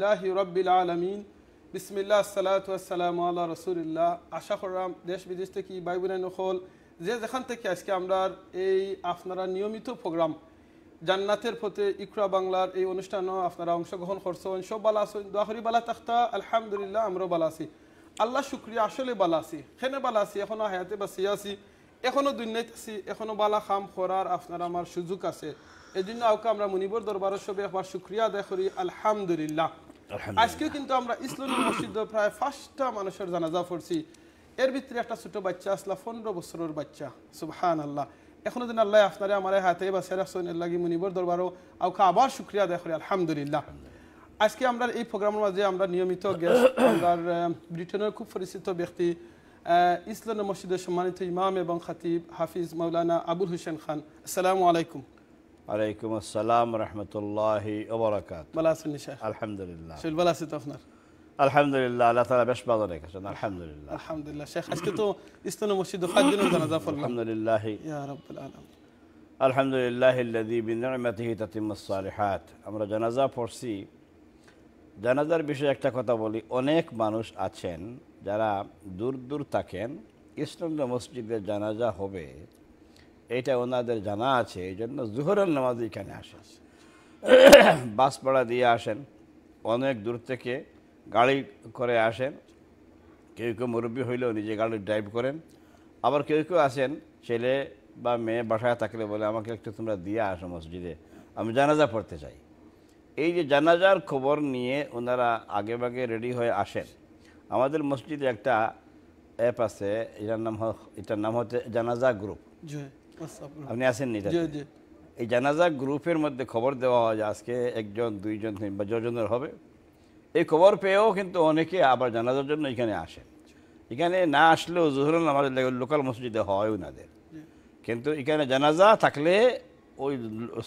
আলমিন বিসমিল্লা আল্লাহ রসুলিল্লাহ আশা করলাম দেশ বিদেশ থেকে যে যেখান থেকে আজকে আমরা এই আপনারা নিয়মিত প্রোগ্রাম জান্নাতের ইকরা বাংলার এই আপনারা অংশগ্রহণ করছেন সব বালা দোয়াহরি বালা তাখতা আলহামদুলিল্লাহ আমরাও বালা আছি আল্লাহ শুক্রিয়া আসলে বালা আছি সেনে বালা আছি এখনো হায়াতে বাঁচিয়ে আছি এখনো দুর্নীতি আছি এখনো বালা খাম করার আপনার আমার সুযোগ আছে এই জন্য আমরা মনিবর দরবার সবে একবার শুক্রিয়া আদায় করি আলহামদুলিল্লাহ আজকে কিন্তু আমরা ইসলামী মসজিদে প্রায় ফার্স্টটা মানুষের জানাজা পড়ছি এর ভিতরে একটা ছোট বাচ্চা আসলা পনেরো বছরের বাচ্চা সুবহান আল্লাহ এখনো দিন আল্লাহ আপনারে আমার হাতে বা সেরা সৈনের মুনিবর দরবারও আউকে আবার শুক্রিয়া আদায় আলহামদুলিল্লাহ আজকে আমরা এই প্রোগ্রামের মাঝে আমরা নিয়মিত গেস্ট আমার ব্রিটেনের খুব পরিচিত ব্যক্তি ইসলাম মসজিদের সম্মানিত ইমাম এবং খাতিব হাফিজ মৌলানা আবুল হুসেন খান আসসালামু আলাইকুম عليكم السلام ورحمة الله وبركاته بلاس النشاح الحمد لله شو البلاس تفنر الحمد لله لا ترى بش بضرك عشان الحمد لله الحمد لله شيخ عشان تو استنوا مسجد وخد دينو جنازة الحمد لله يا رب العالمين الحمد لله الذي بنعمته تتم الصالحات أمر جنازة فرسي জানাজার بشيء একটা কথা বলি অনেক মানুষ আছেন যারা دور দূর থাকেন ইসলাম মসজিদে জানাজা হবে এটা ওনাদের জানা আছে এই জন্য জুহরের নামাজ এখানে আসেন বাসপাড়া দিয়ে আসেন অনেক দূর থেকে গাড়ি করে আসেন কেউ কেউ মুরব্বী হইলেও নিজে গাড়ি ড্রাইভ করেন আবার কেউ কেউ আসেন ছেলে বা মেয়ে বাসায় থাকলে বলে আমাকে একটু তোমরা দিয়ে আসো মসজিদে আমি জানাজা পড়তে চাই এই যে জানাজার খবর নিয়ে ওনারা আগে ভাগে রেডি হয়ে আসেন আমাদের মসজিদে একটা অ্যাপ আছে এটার নাম এটার নাম হচ্ছে জানাজা গ্রুপ আচ্ছা, আপনি আসেননি এই জানাজা গ্রুপের মধ্যে খবর দেওয়া হয় যে আজকে একজন দুইজন বা যজনের হবে এই খবর পেয়েও কিন্তু অনেকে আবার জানাজার জন্য এখানে আসে এখানে না আসলেও জহুরুল আমাদের লোকাল মসজিদে হয় ওনাদের কিন্তু এখানে জানাজা থাকলে ওই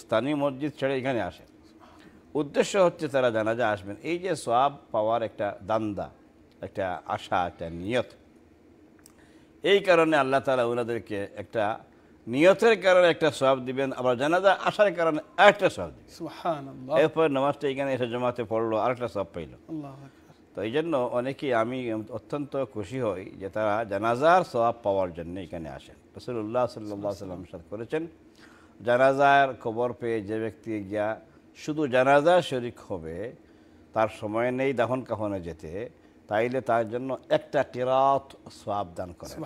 স্থানীয় মসজিদ ছেড়ে এখানে আসে উদ্দেশ্য হচ্ছে তারা জানাজা আসবেন এই যে সব পাওয়ার একটা দান্দা একটা আশা একটা নিয়ত এই কারণে আল্লাহ তালা ওনাদেরকে একটা নিয়তের কারণে একটা সব দিবেন আবার জানাজা আসার কারণে একটা সব দিবেন এরপর নামাজটা এখানে এসে জমাতে পড়লো আরেকটা সব পাইল তো এই জন্য অনেকেই আমি অত্যন্ত খুশি হই যে তারা জানাজার সবাব পাওয়ার জন্য এখানে আসেন রসুল্লাহ সাল্লা সাল্লাম সাদ করেছেন জানাজার খবর পেয়ে যে ব্যক্তি গিয়া শুধু জানাজা শরিক হবে তার সময় নেই দাহন কাহনে যেতে তাইলে তার জন্য একটা কেরাত সবাব দান করেন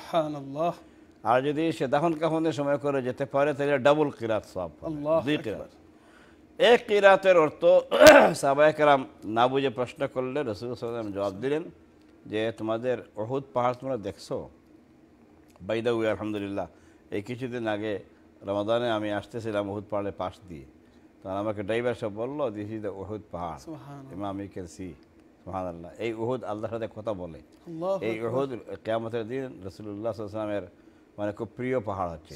আর যদি সে দাহন কাফনের সময় করে যেতে পারে তাহলে ডাবল কিরাত সব দুই কিরাত এক কিরাতের অর্থ কালাম না বুঝে প্রশ্ন করলে রসুল সাল্লাম জবাব দিলেন যে তোমাদের অহুদ পাহাড় তোমরা দেখছো বাইদা উই আলহামদুলিল্লাহ এই কিছুদিন আগে রমাদানে আমি আসতেছিলাম অহুদ পাহাড়ের পাশ দিয়ে তখন আমাকে ড্রাইভার সব বললো দিস ইজ দ্য অহুদ পাহাড় ইমাম ক্যান সি সোহান এই অহুদ আল্লাহর সাথে কথা বলে এই অহুদ কেমতের দিন রসুল্লাহামের মানে খুব প্রিয় পাহাড় হচ্ছে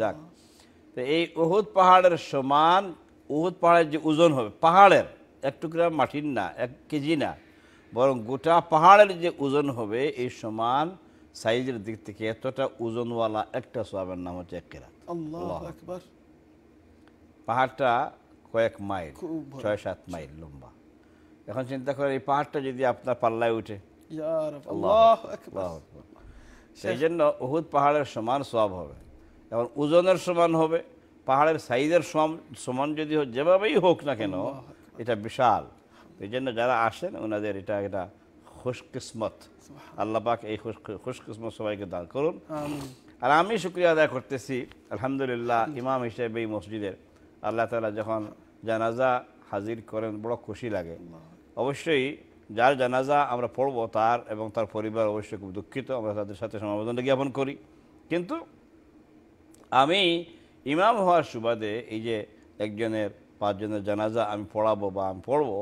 যাক তো এই উহুদ পাহাড়ের সমান উহুদ পাহাড়ের যে ওজন হবে পাহাড়ের এক টুকরা মাটির না এক কেজি না বরং গোটা পাহাড়ের যে ওজন হবে এই সমান সাইজের দিক থেকে এতটা ওজনওয়ালা একটা সোয়াবের নাম হচ্ছে এক পাহাড়টা কয়েক মাইল ছয় সাত মাইল লম্বা এখন চিন্তা করেন এই পাহাড়টা যদি আপনার পাল্লায় উঠে আল্লাহ আকবার সেই জন্য উহুদ পাহাড়ের সমান সব হবে এবং ওজনের সমান হবে পাহাড়ের সাইজের সমান যদি যেভাবেই হোক না কেন এটা বিশাল এই জন্য যারা আসেন ওনাদের এটা এটা খুশকিসমত আল্লাপাক এই খুশকিসমত সবাইকে দান করুন আর আমি শুক্রিয়া আদায় করতেছি আলহামদুলিল্লাহ ইমাম হিসেবে এই মসজিদের আল্লাহ তালা যখন জানাজা হাজির করেন বড় খুশি লাগে অবশ্যই যার জানাজা আমরা পড়বো তার এবং তার পরিবার অবশ্যই খুব দুঃখিত আমরা তাদের সাথে সমাবেদনটা জ্ঞাপন করি কিন্তু আমি ইমাম হওয়ার সুবাদে এই যে একজনের পাঁচজনের জানাজা আমি পড়াবো বা আমি পড়বো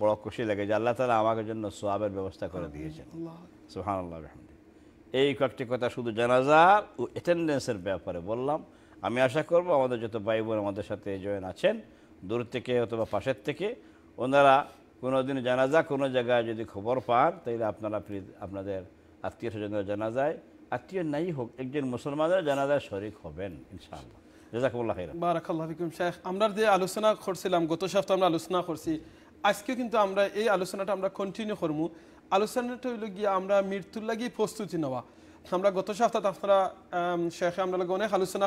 বড় খুশি লাগে যে আল্লাহ তালা আমাকে জন্য সোয়াবের ব্যবস্থা করে দিয়েছেন সুহান আল্লাহ এই কয়েকটি কথা শুধু জানাজার ও অ্যাটেন্ডেন্সের ব্যাপারে বললাম আমি আশা করব আমাদের যত ভাই বোন আমাদের সাথে জয়েন আছেন দূর থেকে অথবা পাশের থেকে ওনারা কোনো দিন জানাজা কোনো জায়গায় যদি খবর পান তাহলে আপনারা প্লিজ আপনাদের আত্মীয় স্বজনের জানাজায় আত্মীয় নাই হোক একজন মুসলমানের জানাজায় শরিক হবেন ইনশাআল্লাহ শেখ আমরা যে আলোচনা করছিলাম গত আমরা আলোচনা করছি আজকে কিন্তু আমরা এই আলোচনাটা আমরা কন্টিনিউ আলোচনাটা আমরা মৃত্যুর লাগি প্রস্তুতি আমরা গত আপনারা আমরা আলোচনা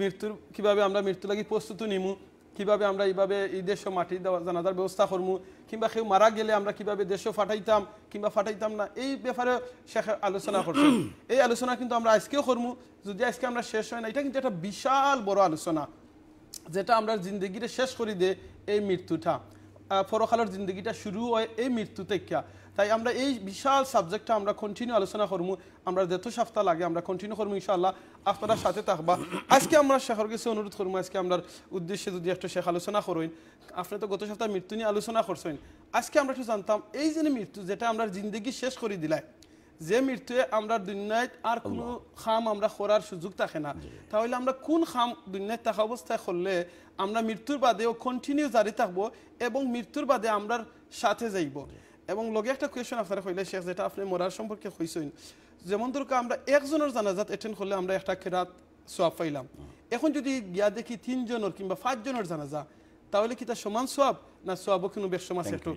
মৃত্যুর কীভাবে আমরা মৃত্যুর লাগি প্রস্তুতি নিমু কিভাবে আমরা এইভাবে এই দেশে মাটি দেওয়া জানাজার ব্যবস্থা করবো কিংবা কেউ মারা গেলে আমরা কিভাবে দেশে ফাটাইতাম কিংবা ফাটাইতাম না এই ব্যাপারে শেখ আলোচনা করছে এই আলোচনা কিন্তু আমরা আজকেও করবো যদি আজকে আমরা শেষ হয় না এটা কিন্তু একটা বিশাল বড় আলোচনা যেটা আমরা জিন্দগিটা শেষ করি দে এই মৃত্যুটা পরকালের জিন্দগিটা শুরু হয় এই মৃত্যু থেকে তাই আমরা এই বিশাল সাবজেক্টটা আমরা কন্টিনিউ আলোচনা করবো আমরা যত সপ্তাহ লাগে আমরা কন্টিনিউ করবো ইনশাল্লাহ আপনারা সাথে থাকবা আজকে আমরা শেখর কাছে অনুরোধ করবো আজকে আমরা উদ্দেশ্যে যদি একটু শেখ আলোচনা করেন আপনি তো গত সপ্তাহে মৃত্যু নিয়ে আলোচনা করছেন আজকে আমরা একটু জানতাম এই যে মৃত্যু যেটা আমরা জিন্দগি শেষ করে দিলাই যে মৃত্যুয়ে আমরা দুনিয়ায় আর কোনো খাম আমরা করার সুযোগ থাকে না তাহলে আমরা কোন খাম দুনিয়ায় থাকা অবস্থায় করলে আমরা মৃত্যুর বাদেও কন্টিনিউ জারি থাকবো এবং মৃত্যুর বাদে আমরা সাথে যাইব এবং লগে একটা কোয়েশন আপনারা কইলে শেখ যেটা আপনি মরার সম্পর্কে কইছেন যেমন ধরো আমরা একজনের জানাজাত অ্যাটেন্ড করলে আমরা একটা খেরাত সোয়াব পাইলাম এখন যদি গিয়া দেখি তিনজনের কিংবা পাঁচজনের জানাজা তাহলে কি তার সমান সোয়াব না সোয়াবও কোনো বেশ সমাজ একটু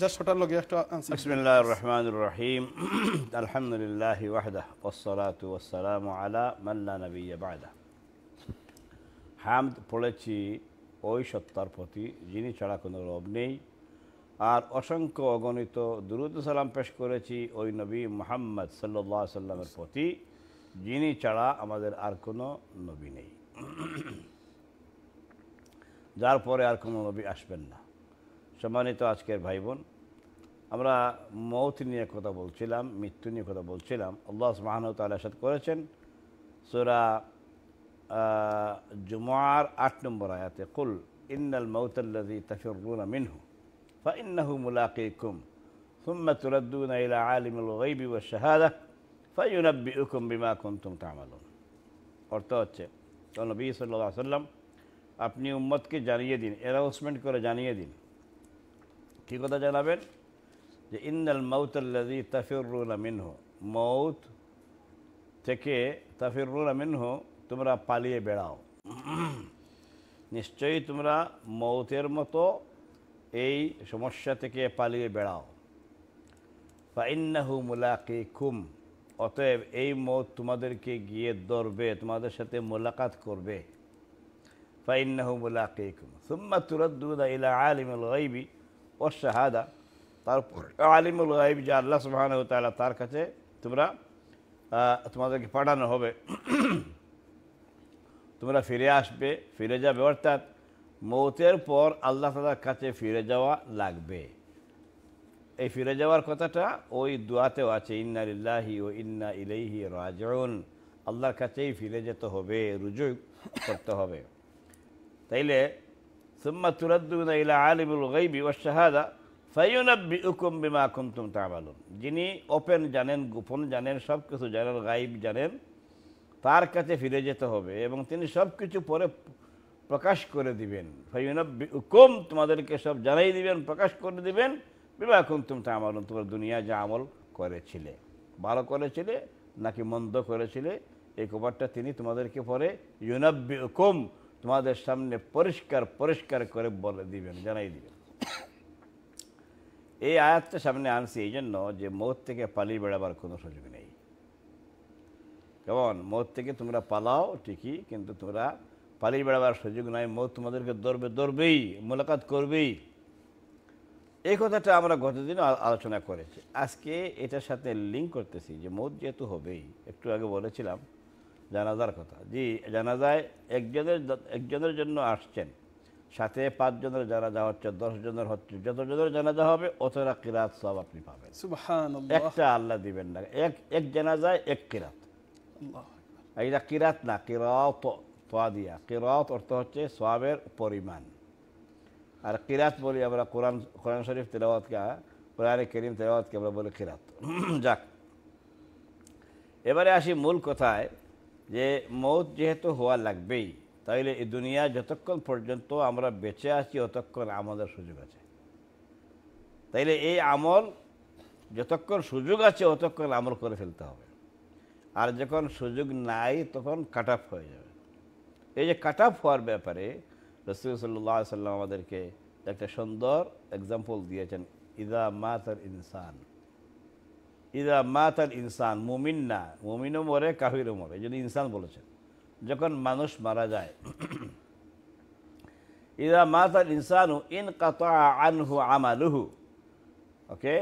যা ছোটার লগে একটা আনসার বিসমিল্লাহ রহমান রহিম আলহামদুলিল্লাহ ওয়াহদা والصلاه والسلام على من لا نبي হামদ পড়েছি ওই সত্তার প্রতি যিনি ছাড়া কোনো রব নেই আর অসংখ্য অগণিত দুরুদ সালাম পেশ করেছি ওই নবী মোহাম্মদ সাল্লাহ সাল্লামের প্রতি যিনি ছাড়া আমাদের আর কোনো নবী নেই যার পরে আর কোনো নবী আসবেন না সম্মানিত আজকের ভাই বোন আমরা মৌত নিয়ে কথা বলছিলাম মৃত্যু নিয়ে কথা বলছিলাম আল্লাহ মাহান তালাসাদ করেছেন সুরা জুমার আট নম্বর আয়াতে কুল ইন্নাল মৌতাল্লাদি তাফিরুন মিনহু فإنه ملاقيكم ثم تردون إلى عالم الغيب والشهادة فينبئكم بما كنتم تعملون অর্থ হচ্ছে তো নবী সাল্লাহ সাল্লাম আপনি উম্মতকে জানিয়ে দিন অ্যানাউন্সমেন্ট করে জানিয়ে দিন কী কথা জানাবেন যে ইন্নাল মৌতাল্লাদি তাফিরুল মিনহ মৌত থেকে তাফিরুল মিনহ তোমরা পালিয়ে বেড়াও নিশ্চয়ই তোমরা মৌতের মতো এই সমস্যা থেকে পালিয়ে বেড়াও ফাইন্নাহু মুলাকি খুম অতএব এই মত তোমাদেরকে গিয়ে ধরবে তোমাদের সাথে মোলাকাত করবে ফাইন্নাহু মুলাকি খুম সুম্মা তুরদ্দুদা ইলা আলিমুল গাইবি ও শাহাদা তারপর আলিমুল গাইব যে আল্লাহ সুবাহান তালা তার কাছে তোমরা তোমাদেরকে পাঠানো হবে তোমরা ফিরে আসবে ফিরে যাবে অর্থাৎ মৌতের পর আল্লাহ তালার কাছে ফিরে যাওয়া লাগবে এই ফিরে যাওয়ার কথাটা ওই দোয়াতেও আছে ইন্না ইল্লাহি ও ইন্না ইলাইহি রাজন আল্লাহর কাছেই ফিরে যেতে হবে রুজু করতে হবে তাইলে সুম্মা তুরাদ্দুনা ইলা আলিমুল গাইবি ও শাহাদা ফাইনাব্বি উকুম বিমা কুমতুম তামালুন যিনি ওপেন জানেন গোপন জানেন সব কিছু জানেন গাইব জানেন তার কাছে ফিরে যেতে হবে এবং তিনি সব কিছু পরে প্রকাশ করে দিবেন হুকুম তোমাদেরকে সব জানাই দিবেন প্রকাশ করে দিবেন বিবাহ এখন তা আমার তোমার দুনিয়া যা আমল করেছিলে ভালো করেছিলে নাকি মন্দ করেছিলে এই কবারটা তিনি তোমাদেরকে পরে ইউনাব্বি কোম তোমাদের সামনে পরিষ্কার পরিষ্কার করে বলে দিবেন জানাই দিবেন এই আয়াতটা সামনে আনছি এই জন্য যে মৌত থেকে পালিয়ে বেড়াবার কোনো সুযোগ নেই কেমন মৌত থেকে তোমরা পালাও ঠিকই কিন্তু তোমরা পালিয়ে বেড়াবার সুযোগ নাই মৌ তোমাদেরকে ধরবে ধরবেই মোলাকাত করবেই এই কথাটা আমরা গতদিন আলোচনা করেছি আজকে এটার সাথে লিঙ্ক করতেছি যে মৌ যেহেতু হবেই একটু আগে বলেছিলাম জানাজার কথা জি জানাজায় একজনের একজনের জন্য আসছেন সাথে পাঁচজনের জানাজা হচ্ছে দশজনের হচ্ছে যতজনের জানাজা হবে অতটা কিরাত সব আপনি পাবেন একটা আল্লাহ দিবেন না এক এক জানাজায় এক কিরাত এটা কিরাত না কিরাত সোয়াদিয়া কিরাত অর্থ হচ্ছে সোয়াবের পরিমাণ আর কিরাত বলি আমরা কোরআন কোরআন শরীফ তেলাওয়াতকে কোরআন করিম তেলাওয়াতকে আমরা বলি কিরাত যাক এবারে আসি মূল কথায় যে মৌত যেহেতু হওয়া লাগবেই তাইলে এই দুনিয়া যতক্ষণ পর্যন্ত আমরা বেঁচে আছি অতক্ষণ আমাদের সুযোগ আছে তাইলে এই আমল যতক্ষণ সুযোগ আছে অতক্ষণ আমল করে ফেলতে হবে আর যখন সুযোগ নাই তখন কাট অফ হয়ে যাবে এই যে কাট আপ হওয়ার ব্যাপারে রসুল সাল্লাম আমাদেরকে একটা সুন্দর এক্সাম্পল দিয়েছেন ইদা মাতার ইনসান ইদা মাতার ইনসান মুমিন না মুমিনও মরে কাহিরও মরে যদি ইনসান বলেছেন যখন মানুষ মারা যায় ইদা মাতার ইনসানু ইন কাতা আনহু আমালুহু okay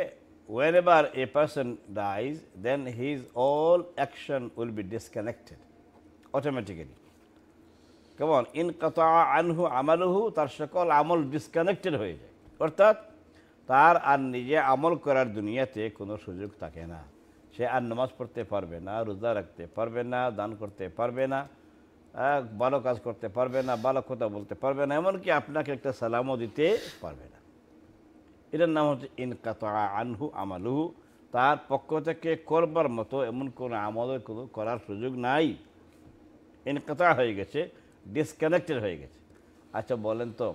whenever a person dies then his all action will be disconnected automatically কেমন ইনকতা আনহু আমালহু তার সকল আমল ডিসকানেক্টেড হয়ে যায় অর্থাৎ তার আর নিজে আমল করার দুনিয়াতে কোনো সুযোগ থাকে না সে আর নামাজ পড়তে পারবে না রোজা রাখতে পারবে না দান করতে পারবে না ভালো কাজ করতে পারবে না ভালো কথা বলতে পারবে না এমনকি আপনাকে একটা সালামও দিতে পারবে না এটার নাম হচ্ছে ইনকাতা আনহু আমালহু তার পক্ষ থেকে করবার মতো এমন কোনো আমলের কোনো করার সুযোগ নাই ইনকাতা হয়ে গেছে ডিসকানেক্টেড হয়ে গেছে আচ্ছা বলেন তো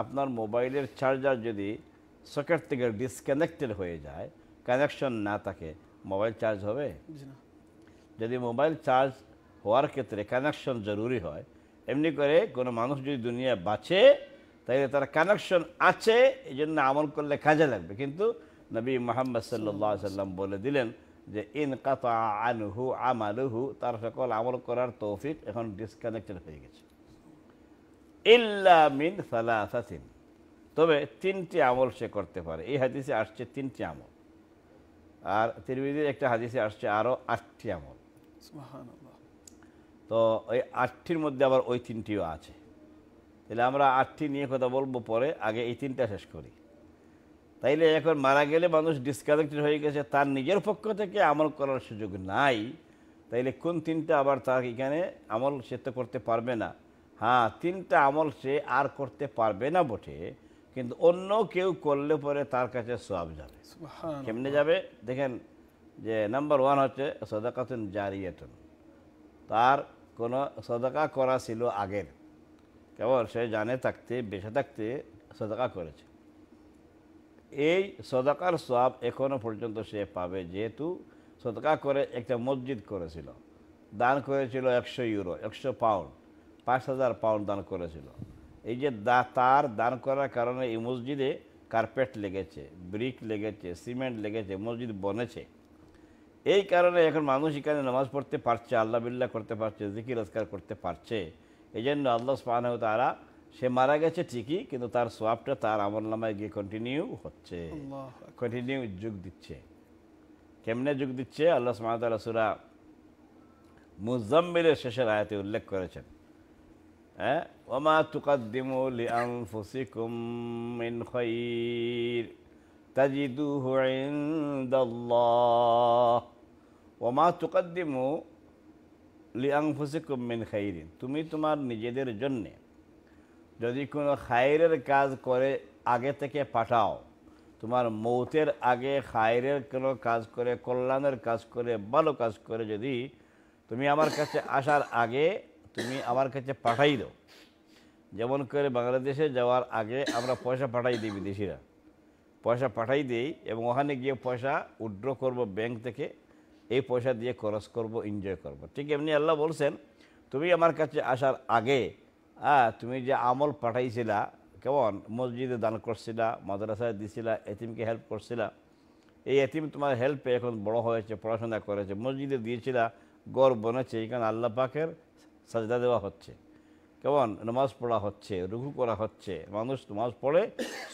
আপনার মোবাইলের চার্জার যদি সকেট থেকে ডিসকানেক্টেড হয়ে যায় কানেকশন না থাকে মোবাইল চার্জ হবে যদি মোবাইল চার্জ হওয়ার ক্ষেত্রে কানেকশন জরুরি হয় এমনি করে কোনো মানুষ যদি দুনিয়া বাঁচে তাহলে তার কানেকশন আছে এই জন্য আমল করলে কাজে লাগবে কিন্তু নবী মোহাম্মদ সাল্লাহ সাল্লাম বলে দিলেন যে ইন কাতা আনহু আমালুহু তার সকল আমল করার তৌফিক এখন ডিসকানেক্টেড হয়ে গেছে ইল্লা মিন সালাসাতিন তবে তিনটি আমল সে করতে পারে এই হাদিসে আসছে তিনটি আমল আর তিরমিজির একটা হাদিসে আসছে আরও আটটি আমল তো ওই আটটির মধ্যে আবার ওই তিনটিও আছে তাহলে আমরা আটটি নিয়ে কথা বলবো পরে আগে এই তিনটা শেষ করি তাইলে এখন মারা গেলে মানুষ ডিসকানেক্টেড হয়ে গেছে তার নিজের পক্ষ থেকে আমল করার সুযোগ নাই তাইলে কোন তিনটা আবার তার এখানে আমল সে তো করতে পারবে না হ্যাঁ তিনটা আমল সে আর করতে পারবে না বটে কিন্তু অন্য কেউ করলে পরে তার কাছে সব যাবে কেমনে যাবে দেখেন যে নাম্বার ওয়ান হচ্ছে সদাকাতুন জারিয়াতুন তার কোনো সদাকা করা ছিল আগের কেবল সে জানে থাকতে বেঁচে থাকতে সদাকা করেছে এই সদাকার সব এখনও পর্যন্ত সে পাবে যেহেতু সদকা করে একটা মসজিদ করেছিল দান করেছিল একশো ইউরো একশো পাউন্ড পাঁচ হাজার পাউন্ড দান করেছিল এই যে দা তার দান করার কারণে এই মসজিদে কার্পেট লেগেছে ব্রিক লেগেছে সিমেন্ট লেগেছে মসজিদ বনেছে এই কারণে এখন মানুষ এখানে নামাজ পড়তে পারছে আল্লাহ বিল্লাহ করতে পারছে জিকির আজকার করতে পারছে এই জন্য আল্লাহ স্পান তারা সে মারা গেছে ঠিকই কিন্তু তার সোয়াবটা তার আমল নামায় গিয়ে কন্টিনিউ হচ্ছে কন্টিনিউ যুগ দিচ্ছে কেমনে যুগ দিচ্ছে আল্লাহ সুমাতাল্লাহ সুরা মুজাম্মিলের শেষের আয়াতে উল্লেখ করেছেন হ্যাঁ ওমা তুকাদ্দিমু লি আনফুসিকুম মিন তাজিদু তাজিদুহু ইনদাল্লাহ ওমা তুকাদ্দিমু লি আনফুসিকুম মিন খাইরিন তুমি তোমার নিজেদের জন্যে যদি কোনো খায়ের কাজ করে আগে থেকে পাঠাও তোমার মৌতের আগে খায়ের কোনো কাজ করে কল্যাণের কাজ করে ভালো কাজ করে যদি তুমি আমার কাছে আসার আগে তুমি আমার কাছে পাঠাই দাও যেমন করে বাংলাদেশে যাওয়ার আগে আমরা পয়সা পাঠাই দিই বিদেশিরা পয়সা পাঠাই দিই এবং ওখানে গিয়ে পয়সা উইড্র করব ব্যাংক থেকে এই পয়সা দিয়ে খরচ করব এনজয় করব। ঠিক এমনি আল্লাহ বলছেন তুমি আমার কাছে আসার আগে হ্যাঁ তুমি যে আমল পাঠাইছিলা কেমন মসজিদে দান করছিলা মাদ্রাসায় দিছিলা এতিমকে হেল্প করছিলা এই এতিম তোমার হেল্পে এখন বড় হয়েছে পড়াশোনা করেছে মসজিদে দিয়েছিলা গর্ব বনেছে এখানে আল্লাহ পাখের সাজদা দেওয়া হচ্ছে কেমন নামাজ পড়া হচ্ছে রুঘু করা হচ্ছে মানুষ নামাজ পড়ে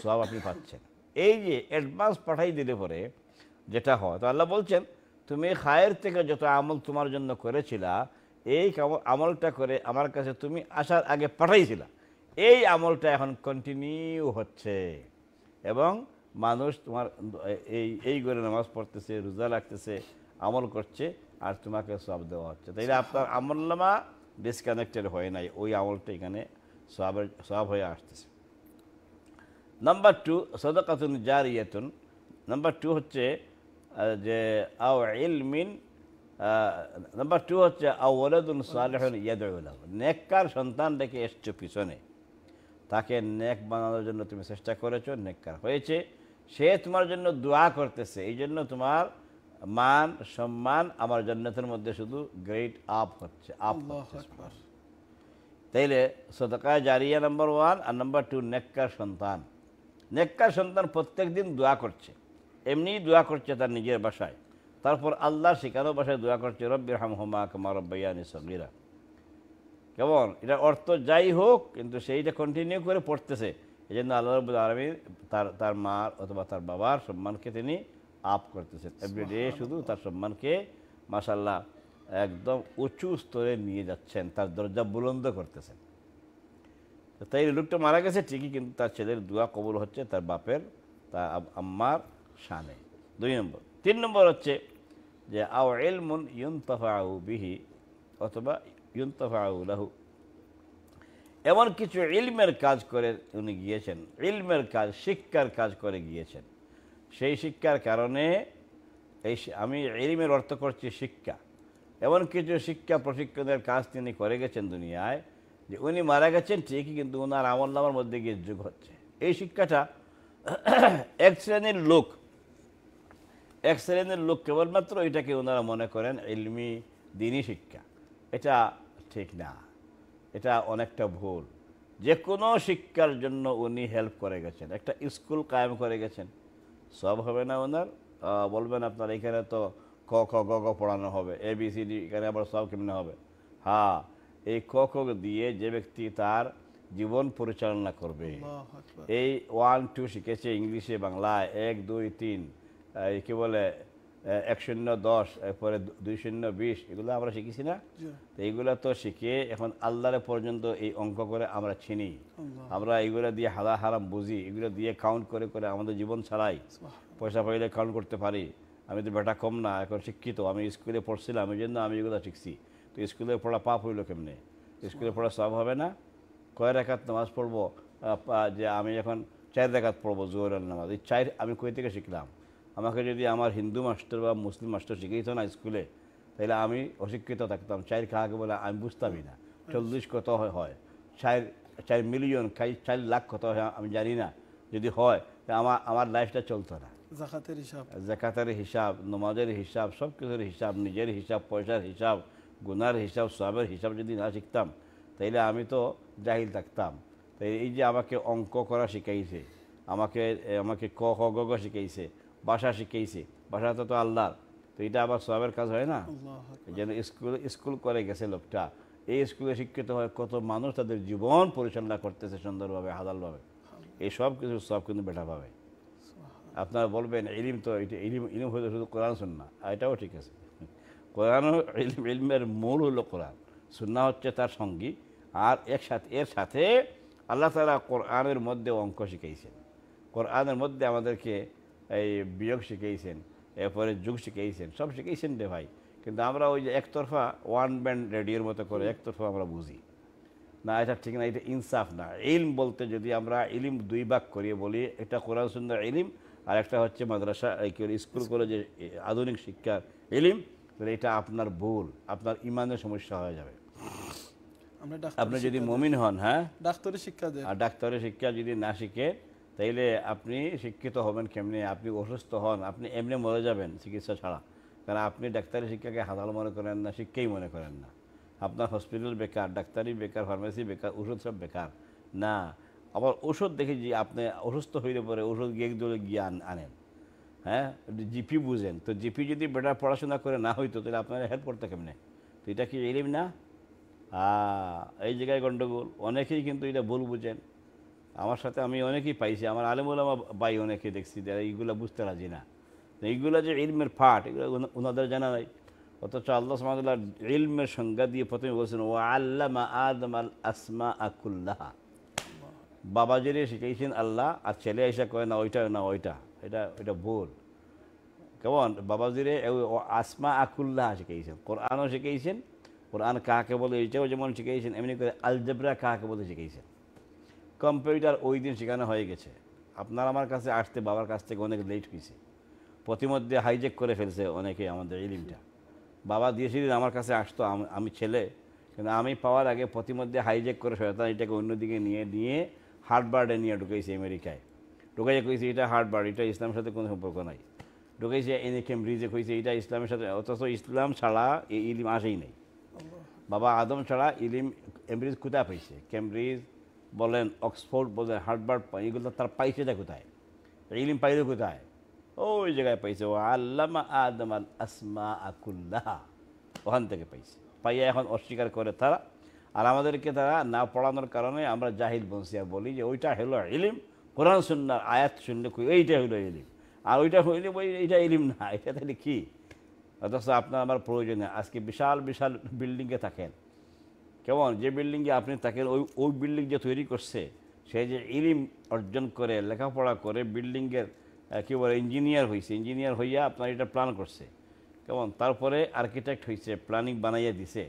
সব আপনি পাচ্ছেন এই যে অ্যাডভান্স পাঠাই দিলে পরে যেটা হয় তো আল্লাহ বলছেন তুমি খায়ের থেকে যত আমল তোমার জন্য করেছিলা এই আমলটা করে আমার কাছে তুমি আসার আগে পাঠাইছিলা এই আমলটা এখন কন্টিনিউ হচ্ছে এবং মানুষ তোমার এই এই করে নামাজ পড়তেছে রোজা রাখতেছে আমল করছে আর তোমাকে সব দেওয়া হচ্ছে তাই আপনার আমল্লামা ডিসকানেক্টেড হয় নাই ওই আমলটা এখানে সবাবের সব হয়ে আসতেছে নাম্বার টু সদকাতুন জারিয়াতুন নাম্বার টু হচ্ছে যে আও মিন নাম্বার টু হচ্ছে আউলাদুন সালেহন ইয়াদুল্লাহ নেককার রেখে এসছো পিছনে তাকে নেক বানানোর জন্য তুমি চেষ্টা করেছো নেককার হয়েছে সে তোমার জন্য দোয়া করতেছে এই জন্য তোমার মান সম্মান আমার জন্নতের মধ্যে শুধু গ্রেট আপ হচ্ছে আপ তাইলে সদকা জারিয়া নাম্বার ওয়ান আর নাম্বার টু নেককার সন্তান নেককার সন্তান প্রত্যেক দিন দোয়া করছে এমনিই দোয়া করছে তার নিজের বাসায় তারপর আল্লাহ শেখানো বাসায় দোয়া করছে রব্বির হাম হোমা কামা রব্বাইয়ানি সগিরা কেমন এটা অর্থ যাই হোক কিন্তু সেইটা কন্টিনিউ করে পড়তেছে এই জন্য আল্লাহ রব্বুল আলমী তার তার মার অথবা তার বাবার সম্মানকে তিনি আপ করতেছেন এভরিডে শুধু তার সম্মানকে মাসাল্লাহ একদম উঁচু স্তরে নিয়ে যাচ্ছেন তার দরজা বুলন্দ করতেছেন তাই লোকটা মারা গেছে ঠিকই কিন্তু তার ছেলের দোয়া কবল হচ্ছে তার বাপের তার আম্মার শানে দুই নম্বর তিন নম্বর হচ্ছে যে আও এলমুন ইউনতফাউ বিহি অথবা ইউনতফাউ লাহু এমন কিছু ইলমের কাজ করে উনি গিয়েছেন ইলমের কাজ শিক্ষার কাজ করে গিয়েছেন সেই শিক্ষার কারণে এই আমি এলিমের অর্থ করছি শিক্ষা এমন কিছু শিক্ষা প্রশিক্ষণের কাজ তিনি করে গেছেন দুনিয়ায় যে উনি মারা গেছেন ঠিকই কিন্তু ওনার আমল নামার মধ্যে গিয়ে যুগ হচ্ছে এই শিক্ষাটা এক শ্রেণীর লোক এক শ্রেণীর লোক কেবলমাত্র এটাকে ওনারা মনে করেন এলমি দিনই শিক্ষা এটা ঠিক না এটা অনেকটা ভুল যে কোনো শিক্ষার জন্য উনি হেল্প করে গেছেন একটা স্কুল কায়েম করে গেছেন সব হবে না ওনার বলবেন আপনার এখানে তো ক খ গ গ পড়ানো হবে এ বি সি ডি এখানে আবার সব কেমনে হবে হ্যাঁ এই ক খ দিয়ে যে ব্যক্তি তার জীবন পরিচালনা করবে এই ওয়ান টু শিখেছে ইংলিশে বাংলায় এক দুই তিন কি বলে এক শূন্য দশ এরপরে দুই শূন্য বিশ এগুলো আমরা শিখেছি না তো এইগুলো তো শিখে এখন আল্লাহরে পর্যন্ত এই অঙ্ক করে আমরা চিনি আমরা এইগুলো দিয়ে হালা হারাম বুঝি এগুলো দিয়ে কাউন্ট করে করে আমাদের জীবন ছাড়াই পয়সা পাইলে কাউন্ট করতে পারি আমি তো বেটা কম না এখন শিক্ষিত আমি স্কুলে পড়ছিলাম ওই জন্য আমি এগুলো শিখছি তো স্কুলে পড়া পাপ হইলো কেমনে স্কুলে পড়া সব হবে না কয় রেখাত নামাজ পড়বো যে আমি এখন চার রেখাত পড়বো জোহরের নামাজ এই চার আমি কই থেকে শিখলাম আমাকে যদি আমার হিন্দু মাস্টার বা মুসলিম মাস্টার শিখিয়েছ না স্কুলে তাহলে আমি অশিক্ষিত থাকতাম চায়ের খাওয়াকে বলে আমি বুঝতামই না চল্লিশ কত হয় চায়ের চার মিলিয়ন চার লাখ কত হয় আমি জানি না যদি হয় আমার আমার লাইফটা চলতো না জাকাতের হিসাব জাকাতের হিসাব নমাজের হিসাব সব কিছুর হিসাব নিজের হিসাব পয়সার হিসাব গুনার হিসাব সবের হিসাব যদি না শিখতাম তাইলে আমি তো জাহিল থাকতাম তাই এই যে আমাকে অঙ্ক করা শিখাইছে আমাকে আমাকে ক খ গ শিখাইছে বাসা শিখেছি বাসা তো আল্লাহর তো এটা আবার সবের কাজ হয় না যেন স্কুল স্কুল করে গেছে লোকটা এই স্কুলে শিক্ষিত হয় কত মানুষ তাদের জীবন পরিচালনা করতেছে সুন্দরভাবে হাদালভাবে এই সব কিছু সব কিন্তু বেটা পাবে আপনারা বলবেন এলিম তো এটা ইলিম ইলিম শুধু কোরআন সুন্না এটাও ঠিক আছে কোরআন এলিম ইলমের মূল হলো কোরআন সুন্না হচ্ছে তার সঙ্গী আর একসাথে এর সাথে আল্লাহ তালা কোরআনের মধ্যে অঙ্ক শিখাইছেন কোরআনের মধ্যে আমাদেরকে এই বিয়োগ শিখিয়েছেন এরপরে যুগ শিখিয়েছেন সব শিখিয়েছেন রে ভাই কিন্তু আমরা ওই যে একতরফা ওয়ান ব্যান্ড রেডিওর মতো করে একতরফা আমরা বুঝি না এটা ঠিক না এটা ইনসাফ না ইলম বলতে যদি আমরা ইলিম দুই ভাগ করিয়ে বলি এটা কোরআন সুন্দর ইলিম আর একটা হচ্ছে মাদ্রাসা স্কুল কলেজে আধুনিক শিক্ষার ইলিম তাহলে এটা আপনার ভুল আপনার ইমানের সমস্যা হয়ে যাবে আপনি যদি মমিন হন হ্যাঁ ডাক্তারি শিক্ষা আর ডাক্তারি শিক্ষা যদি না শিখে তাইলে আপনি শিক্ষিত হবেন কেমনি আপনি অসুস্থ হন আপনি এমনি মরে যাবেন চিকিৎসা ছাড়া কারণ আপনি ডাক্তারি শিক্ষাকে হাতাল মনে করেন না শিক্ষাই মনে করেন না আপনার হসপিটাল বেকার ডাক্তারি বেকার ফার্মেসি বেকার ওষুধ সব বেকার না আবার ওষুধ দেখে যে আপনি অসুস্থ হইলে পরে ওষুধ গিয়ে দলে গিয়ে আনেন হ্যাঁ জিপি বুঝেন তো জিপি যদি বেটার পড়াশোনা করে না হইতো তাহলে আপনারা হেল্প করতে কেমনে তো এটা কি এলিম না এই জায়গায় গণ্ডগোল অনেকেই কিন্তু এটা ভুল বুঝেন আমার সাথে আমি অনেকেই পাইছি আমার আমার বাই অনেকে দেখছি যারা এইগুলো বুঝতে রাজি না এইগুলো যে ইলমের ফাট এগুলো ওনাদের জানা নাই অথচ আল্লাহ সামাদুল্লাহ ইলমের সংজ্ঞা দিয়ে প্রথমে বলছেন ও মা আদম আল আসমা আকুল্লাহা বাবা যে শিখাইছেন আল্লাহ আর ছেলে এসে কয় না ওইটা না ওইটা এটা এটা ভুল কেমন বাবাজিরে আসমা আকুল্লাহ শিখাইছেন কোরআনও শিখাইছেন কোরআন কাকে বলে এইটাও যেমন শিখাইছেন এমনি করে আলজেবরা কাকে বলে শিখাইছেন কম্পিউটার ওই দিন শেখানো হয়ে গেছে আপনার আমার কাছে আসতে বাবার কাছ থেকে অনেক লেট হয়েছে প্রতিমধ্যে হাইজেক করে ফেলছে অনেকে আমাদের ইলিমটা বাবা দিয়েছিলেন আমার কাছে আসতো আমি ছেলে কিন্তু আমি পাওয়ার আগে প্রতিমধ্যে হাইজেক করে শয়তান এটাকে অন্যদিকে নিয়ে নিয়ে বার্ডে নিয়ে ঢুকেছে আমেরিকায় ঢুকেছে কইছে এটা হার্ডবার্ড এটা ইসলামের সাথে কোনো সম্পর্ক নাই ঢুকেছে এনে কেমব্রিজে কইছে এটা ইসলামের সাথে অথচ ইসলাম ছাড়া এই ইলিম আসেই নাই বাবা আদম ছাড়া ইলিম এমব্রিজ কোথায় পাইছে কেমব্রিজ বলেন অক্সফোর্ড বলেন হার্ডবার্ড এগুলো তার পাইছেটা কোথায় ইলিম পাইলে কোথায় ওই জায়গায় পাইছে ও আল্লামা আদম আল আসমা আকুল্লাহ ওখান থেকে পাইছে পাইয়া এখন অস্বীকার করে তারা আর আমাদেরকে তারা না পড়ানোর কারণে আমরা জাহিল বনসিয়া বলি যে ওইটা হলো ইলিম কোরআন শুননার আয়াত শুনলে এইটা হলো ইলিম আর ওইটা হইলে ওই এইটা ইলিম না এটা তাহলে কী অথচ আপনার আমার প্রয়োজনে আজকে বিশাল বিশাল বিল্ডিংয়ে থাকেন কেমন যে বিল্ডিংয়ে আপনি তাকে ওই ওই বিল্ডিং যে তৈরি করছে সে যে ইলিম অর্জন করে লেখাপড়া করে বিল্ডিংয়ের কী বলে ইঞ্জিনিয়ার হয়েছে ইঞ্জিনিয়ার হইয়া আপনার এটা প্ল্যান করছে কেমন তারপরে আর্কিটেক্ট হয়েছে প্ল্যানিং বানাইয়া দিছে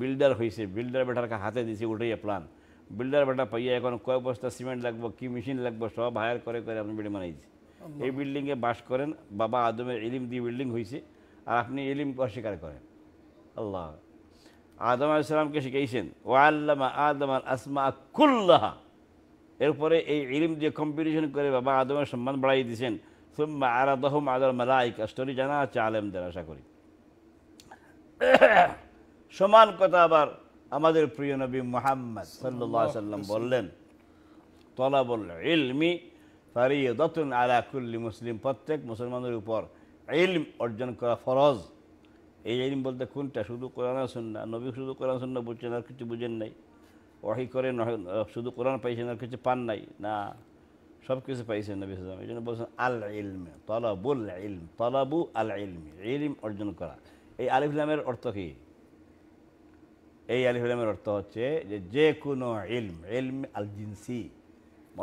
বিল্ডার হয়েছে বিল্ডার বেটারকে হাতে দিছে উঠাইয়া প্ল্যান বিল্ডার বেটা পাইয়া এখন কয় বস্তা সিমেন্ট লাগবো কি মেশিন লাগবো সব হায়ার করে করে আপনি বিল্ডিং বানাইছে এই বিল্ডিংয়ে বাস করেন বাবা আদমের ইলিম দিয়ে বিল্ডিং হয়েছে আর আপনি ইলিম অস্বীকার করেন আল্লাহ আদম আলাইসালামকে শিখিয়েছেন ও আল্লামা আদম আল আসমা কুল্লাহা এরপরে এই ইলম দিয়ে কম্পিটিশন করে বাবা আদমের সম্মান বাড়াই দিয়েছেন সুম্মা আরাদহম আদর মালাইকা স্টোরি জানা আছে আলেমদের আশা করি সমান কথা আবার আমাদের প্রিয় নবী মুহাম্মদ সাল্লাল্লাহু আলাইহি সাল্লাম বললেন তলাবল ইলমি ফারিয়তুন আলা কুল্লি মুসলিম প্রত্যেক মুসলমানের উপর ইলম অর্জন করা ফরজ এই এলিম বলতে কোনটা শুধু কোরআন সন্না নবী শুধু কোরআন সন্না বুঝছেন আর কিছু বুঝেন নাই ওয়াহি করে শুধু কোরআন পাইছেন আর কিছু পান নাই না সব কিছু পাইছেন নবী সালাম এই জন্য বলছেন আল ইলম তলাবুল ইলম তলাবু আল ইলম ইলিম অর্জন করা এই আলিফুলামের অর্থ কি এই আলিফুলামের অর্থ হচ্ছে যে যে কোনো ইলম ইলম আল জিনসি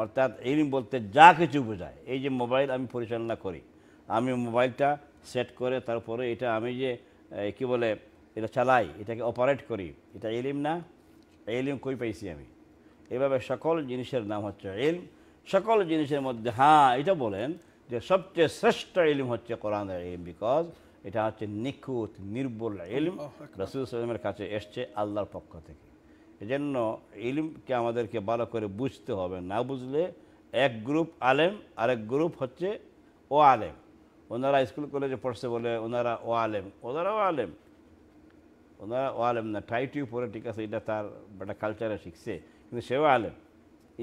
অর্থাৎ ইলিম বলতে যা কিছু বোঝায় এই যে মোবাইল আমি পরিচালনা করি আমি মোবাইলটা সেট করে তারপরে এটা আমি যে কি বলে এটা চালাই এটাকে অপারেট করি এটা এলিম না এলিম কই পাইছি আমি এভাবে সকল জিনিসের নাম হচ্ছে এলম সকল জিনিসের মধ্যে হ্যাঁ এটা বলেন যে সবচেয়ে শ্রেষ্ঠ এলিম হচ্ছে কোরআন এলিম বিকজ এটা হচ্ছে নিখুঁত নির্বল এলিম রসুল সালামের কাছে এসছে আল্লাহর পক্ষ থেকে এজন্য ইলিমকে আমাদেরকে ভালো করে বুঝতে হবে না বুঝলে এক গ্রুপ আলেম আরেক গ্রুপ হচ্ছে ও আলেম ওনারা স্কুল কলেজে পড়ছে বলে ওনারা ও আলেম ওনারা ও আলেম ওনারা ও আলেম না টাই টু পরে ঠিক আছে এটা তার বেটা কালচারে শিখছে কিন্তু সেও আলেম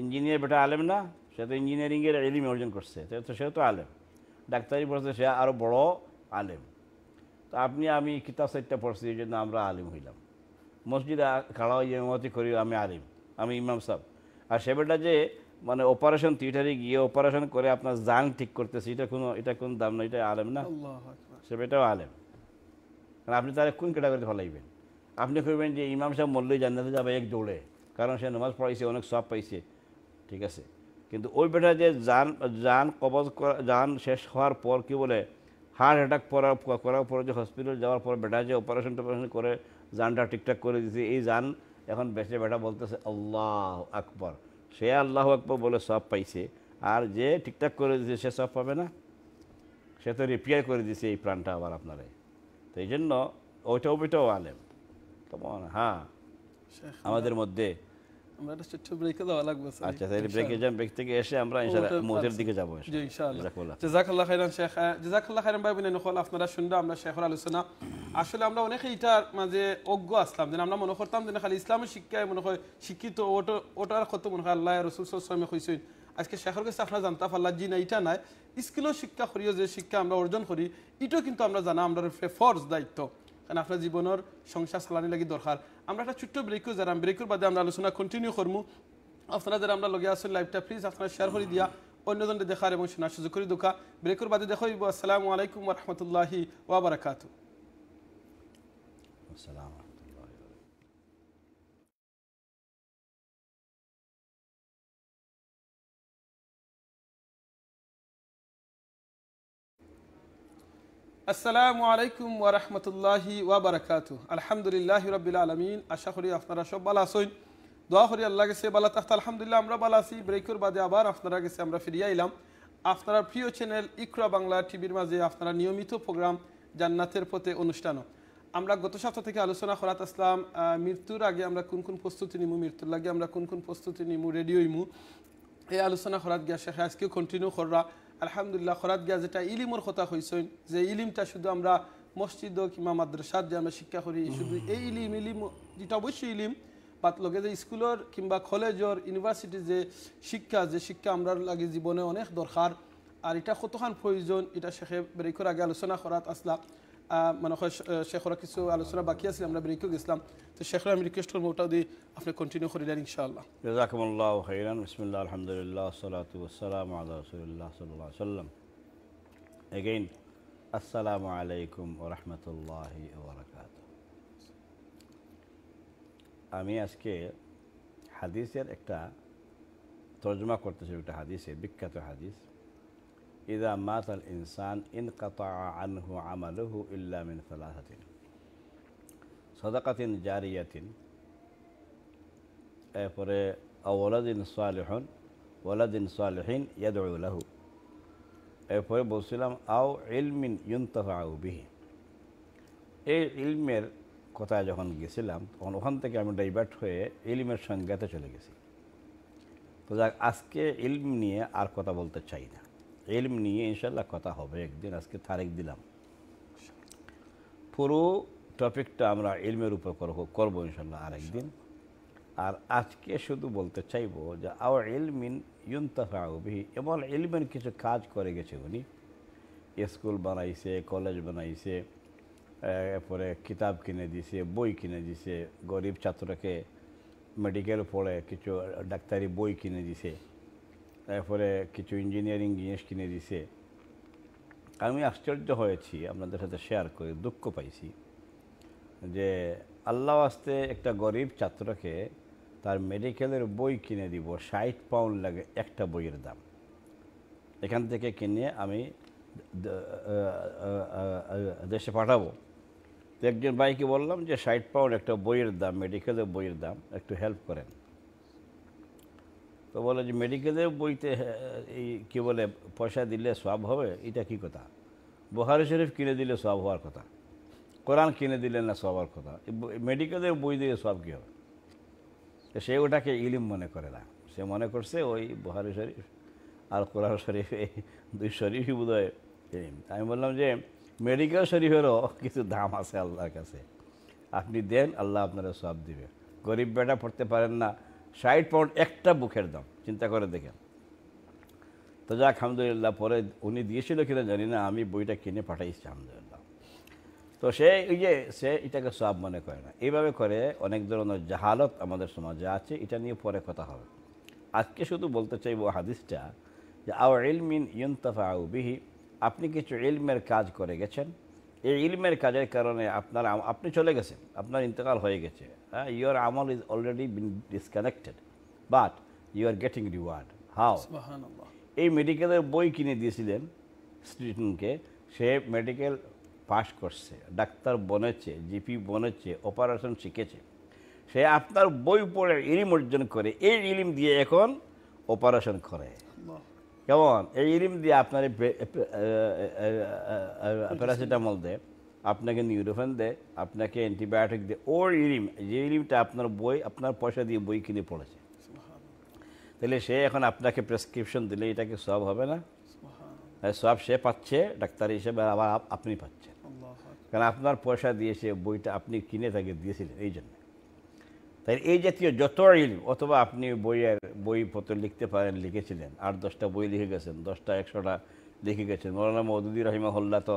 ইঞ্জিনিয়ার বেটা আলেম না সে তো ইঞ্জিনিয়ারিংয়ের এলিম অর্জন করছে তো সেও তো আলেম ডাক্তারি পড়ছে সে আরও বড় আলেম তা আপনি আমি কিতাব সাইডটা পড়ছি এই জন্য আমরা আলিম হইলাম মসজিদে খাড়া ইমামতি করি আমি আলিম আমি ইমাম সাহেব আর সে বেটা যে মানে অপারেশন থিয়েটারে গিয়ে অপারেশন করে আপনার জাং ঠিক করতেছে এটা কোনো এটা কোন দাম না এটা আলেম না সে এটাও আলেম কারণ আপনি তাহলে কোন ক্যাটাগরিতে ফলাইবেন আপনি করবেন যে ইমাম সাহেব মল্লই জান্নাতে যাবে এক দৌড়ে কারণ সে নমাজ পড়াইছে অনেক সব পাইছে ঠিক আছে কিন্তু ওই বেটা যে যান যান কবজ করা যান শেষ হওয়ার পর কি বলে হার্ট অ্যাটাক করার করার পরে যে হসপিটাল যাওয়ার পর বেটা যে অপারেশন টপারেশন করে যানটা ঠিকঠাক করে দিছে এই যান এখন বেঁচে বেটা বলতেছে আল্লাহ আকবর সে আল্লাহ আকবর বলে সব পাইছে আর যে ঠিকঠাক করে দিয়েছে সে সব পাবে না সে তো রিপেয়ার করে দিয়েছে এই প্রাণটা আবার আপনারে তো এই জন্য ওইটা ওইটাও আলেম কেমন হ্যাঁ আমাদের মধ্যে আমরা একটা ছোট্ট ব্রেকে লাগবে আচ্ছা তাহলে ব্রেকে যান ব্রেক থেকে এসে আমরা ইনশাআল্লাহ দিকে যাব জি ইনশাআল্লাহ জাযাকাল্লাহ খাইরান শেখ জাযাকাল্লাহ খাইরান ভাই নখল আপনারা আমরা শেখের আলোচনা আসলে আমরা এটার মাঝে অজ্ঞ আসলাম আমরা মনে করতাম যেন খালি ইসলামের শিক্ষায় মনে হয় শিক্ষিত ওটা ওটার কত মনে হয় আল্লাহ রসুল সাল্লামে হয়েছেন আজকে শেখর কাছে আপনারা জানতাম আল্লাহ জি না এটা নাই স্কিলও শিক্ষা করিও যে শিক্ষা আমরা অর্জন করি এটাও কিন্তু আমরা জানা আমরা ফরজ দায়িত্ব কারণ আপনার জীবনের সংসার চালানি লাগি দরকার আমরা একটা ছোট্ট ব্রেকও যারা ব্রেকর বাদে আমরা আলোচনা কন্টিনিউ করবো আপনারা যারা আমরা লগে আসুন লাইভটা প্লিজ আপনারা শেয়ার করে দিয়া অন্যজনকে দেখার এবং শোনার সুযোগ করে দোকা ব্রেকর বাদে দেখাইব আসসালামু আলাইকুম রহমতুল্লাহি ওবরাকাত আসসালাম আসসালামু আলাইকুম ওয়া ওবরাকাত আলহামদুলিল্লাহ রবিল আলামিন আশা করি আপনারা সব ভালো আছেন দোয়া করি আল্লাহ কাছে ভালো তাহত আলহামদুলিল্লাহ আমরা ভালো আছি ব্রেকের বাদে আবার আপনারা গেছে আমরা ফিরিয়ে আইলাম আপনারা প্রিয় চ্যানেল ইকরা বাংলা টিভির মাঝে আপনারা নিয়মিত প্রোগ্রাম জান্নাতের পথে অনুষ্ঠান আমরা গত সপ্তাহ থেকে আলোচনা করাত আসলাম মৃত্যুর আগে আমরা কোন কোন প্রস্তুতি নিমু মৃত্যুর লাগে আমরা কোন কোন প্রস্তুতি নিমু রেডিও ইমু এই আলোচনা করাত গিয়া শেখে আজকে কন্টিনিউ করা আলহামদুলিল্লাহ খরাত গিয়া যেটা ইলিমর কথা হয়েছেন যে ইলিমটা শুধু আমরা মসজিদ কিংবা মাদ্রাসাত যে আমরা শিক্ষা করি শুধু এই ইলিম ইলিম যেটা অবশ্যই ইলিম বাদ লগে যে স্কুলের কিংবা কলেজর ইউনিভার্সিটি যে শিক্ষা যে শিক্ষা আমরা লাগে জীবনে অনেক দরকার আর এটা কতখান প্রয়োজন এটা শেখে বেরিকর আগে আলোচনা করাত আসলা mana xoy cheikh ora kiso ala sura baki aslam rabbi ko islam te cheikh rabbi ko shtul mota de afne continue khori dan inshallah jazakumullahu khairan bismillah alhamdulillah salatu wassalamu ala rasulillah sallallahu alaihi wasallam again assalamu alaikum wa rahmatullahi wa barakatuh আমি আজকে হাদিসের একটা তর্জমা করতেছি একটা হাদিসের বিখ্যাত হাদিস ইদা মাতাল ইনসান ইন কাতা আনহু আমালহু ইল্লামিন সালাহাতিন সদাকাতিন জারিয়াতিন এরপরে ওলাদিন সালেহন ওলাদিন সালেহীন ইয়াদুল্লাহু এরপরে বলছিলাম আও ইলমিন ইউনতাহাউ এই ইলমের কথা যখন গেছিলাম তখন ওখান থেকে আমি ডাইভার্ট হয়ে ইলমের সংজ্ঞাতে চলে গেছি তো যাক আজকে ইলম নিয়ে আর কথা বলতে চাই না এলম নিয়ে ইনশাল্লাহ কথা হবে একদিন আজকে তারিখ দিলাম পুরো টপিকটা আমরা এলমের উপর করবো করবো ইনশাল্লাহ আরেকদিন আর আজকে শুধু বলতে চাইবো যে আওয়ার এলমিন ইউনতাফাউবি এমন এলমেন কিছু কাজ করে গেছে উনি স্কুল বানাইছে কলেজ বানাইছে এরপরে কিতাব কিনে দিছে বই কিনে দিছে গরিব ছাত্রকে মেডিকেল পড়ে কিছু ডাক্তারি বই কিনে দিছে তারপরে কিছু ইঞ্জিনিয়ারিং জিনিস কিনে দিছে আমি আশ্চর্য হয়েছি আপনাদের সাথে শেয়ার করে দুঃখ পাইছি যে আল্লাহ আস্তে একটা গরিব ছাত্রকে তার মেডিকেলের বই কিনে দিব ষাট পাউন্ড লাগে একটা বইয়ের দাম এখান থেকে কিনে আমি দেশে পাঠাবো তো একজন ভাইকে বললাম যে ষাট পাউন্ড একটা বইয়ের দাম মেডিকেলের বইয়ের দাম একটু হেল্প করেন তো বলে যে মেডিকেলের বইতে এই কী বলে পয়সা দিলে সব হবে এটা কি কথা বোহারি শরীফ কিনে দিলে সব হওয়ার কথা কোরআন কিনে দিলে না সব হওয়ার কথা মেডিকেলের বই দিলে সব কী হবে তো সে ওটাকে ইলিম মনে করে না সে মনে করছে ওই বোহারি শরীফ আর কোরআন শরীফ এই দুই শরীফই বোধ হয় আমি বললাম যে মেডিকেল শরীফেরও কিছু দাম আছে আল্লাহর কাছে আপনি দেন আল্লাহ আপনারা সব দিবে গরিব বেটা পড়তে পারেন না ষাট পাউন্ড একটা বুকের দাম চিন্তা করে দেখেন তো যা আহমদুলিল্লাহ পরে উনি দিয়েছিল কিনা জানি না আমি বইটা কিনে পাঠাইছি আহমদুলিল্লাহ তো সে ওই যে সে এটাকে সব মনে করে না এইভাবে করে অনেক ধরনের জাহালত আমাদের সমাজে আছে এটা নিয়ে পরে কথা হবে আজকে শুধু বলতে চাইব হাদিসটা যে আওয়ার ইলমিন ইয়ন্তফা আউ বিহি আপনি কিছু ইলমের কাজ করে গেছেন এই ইলমের কাজের কারণে আপনার আপনি চলে গেছেন আপনার ইন্তেকাল হয়ে গেছে হ্যাঁ ইউর আমল is already been disconnected but you are getting reward how এই মেডিকেলের বই কিনে দিয়েছিলেন স্টুডেন্টকে সে মেডিকেল পাশ করছে ডাক্তার বনেছে জিপি বনেছে অপারেশন শিখেছে সে আপনার বই পড়ে ইলিম অর্জন করে এই ইলিম দিয়ে এখন অপারেশন করে কেমন এই ইরিম দিয়ে আপনার প্যারাসিটামল দেয় আপনাকে নিউরোফেন দেয় আপনাকে অ্যান্টিবায়োটিক দেয় ওর ইরিম যে ইরিমটা আপনার বই আপনার পয়সা দিয়ে বই কিনে পড়েছে তাহলে সে এখন আপনাকে প্রেসক্রিপশন দিলে এটাকে সব হবে না হ্যাঁ, সব সে পাচ্ছে ডাক্তার হিসেবে আবার আপনি পাচ্ছেন কারণ আপনার পয়সা দিয়ে সে বইটা আপনি কিনে তাকে দিয়েছিলেন এই জন্য তাই এই জাতীয় যত ইল অথবা আপনি বইয়ের বইপত্র লিখতে পারেন লিখেছিলেন আট দশটা বই লিখে গেছেন দশটা একশোটা লিখে গেছেন মৌলানা মদুদি রহিমাহুল্লাহ তো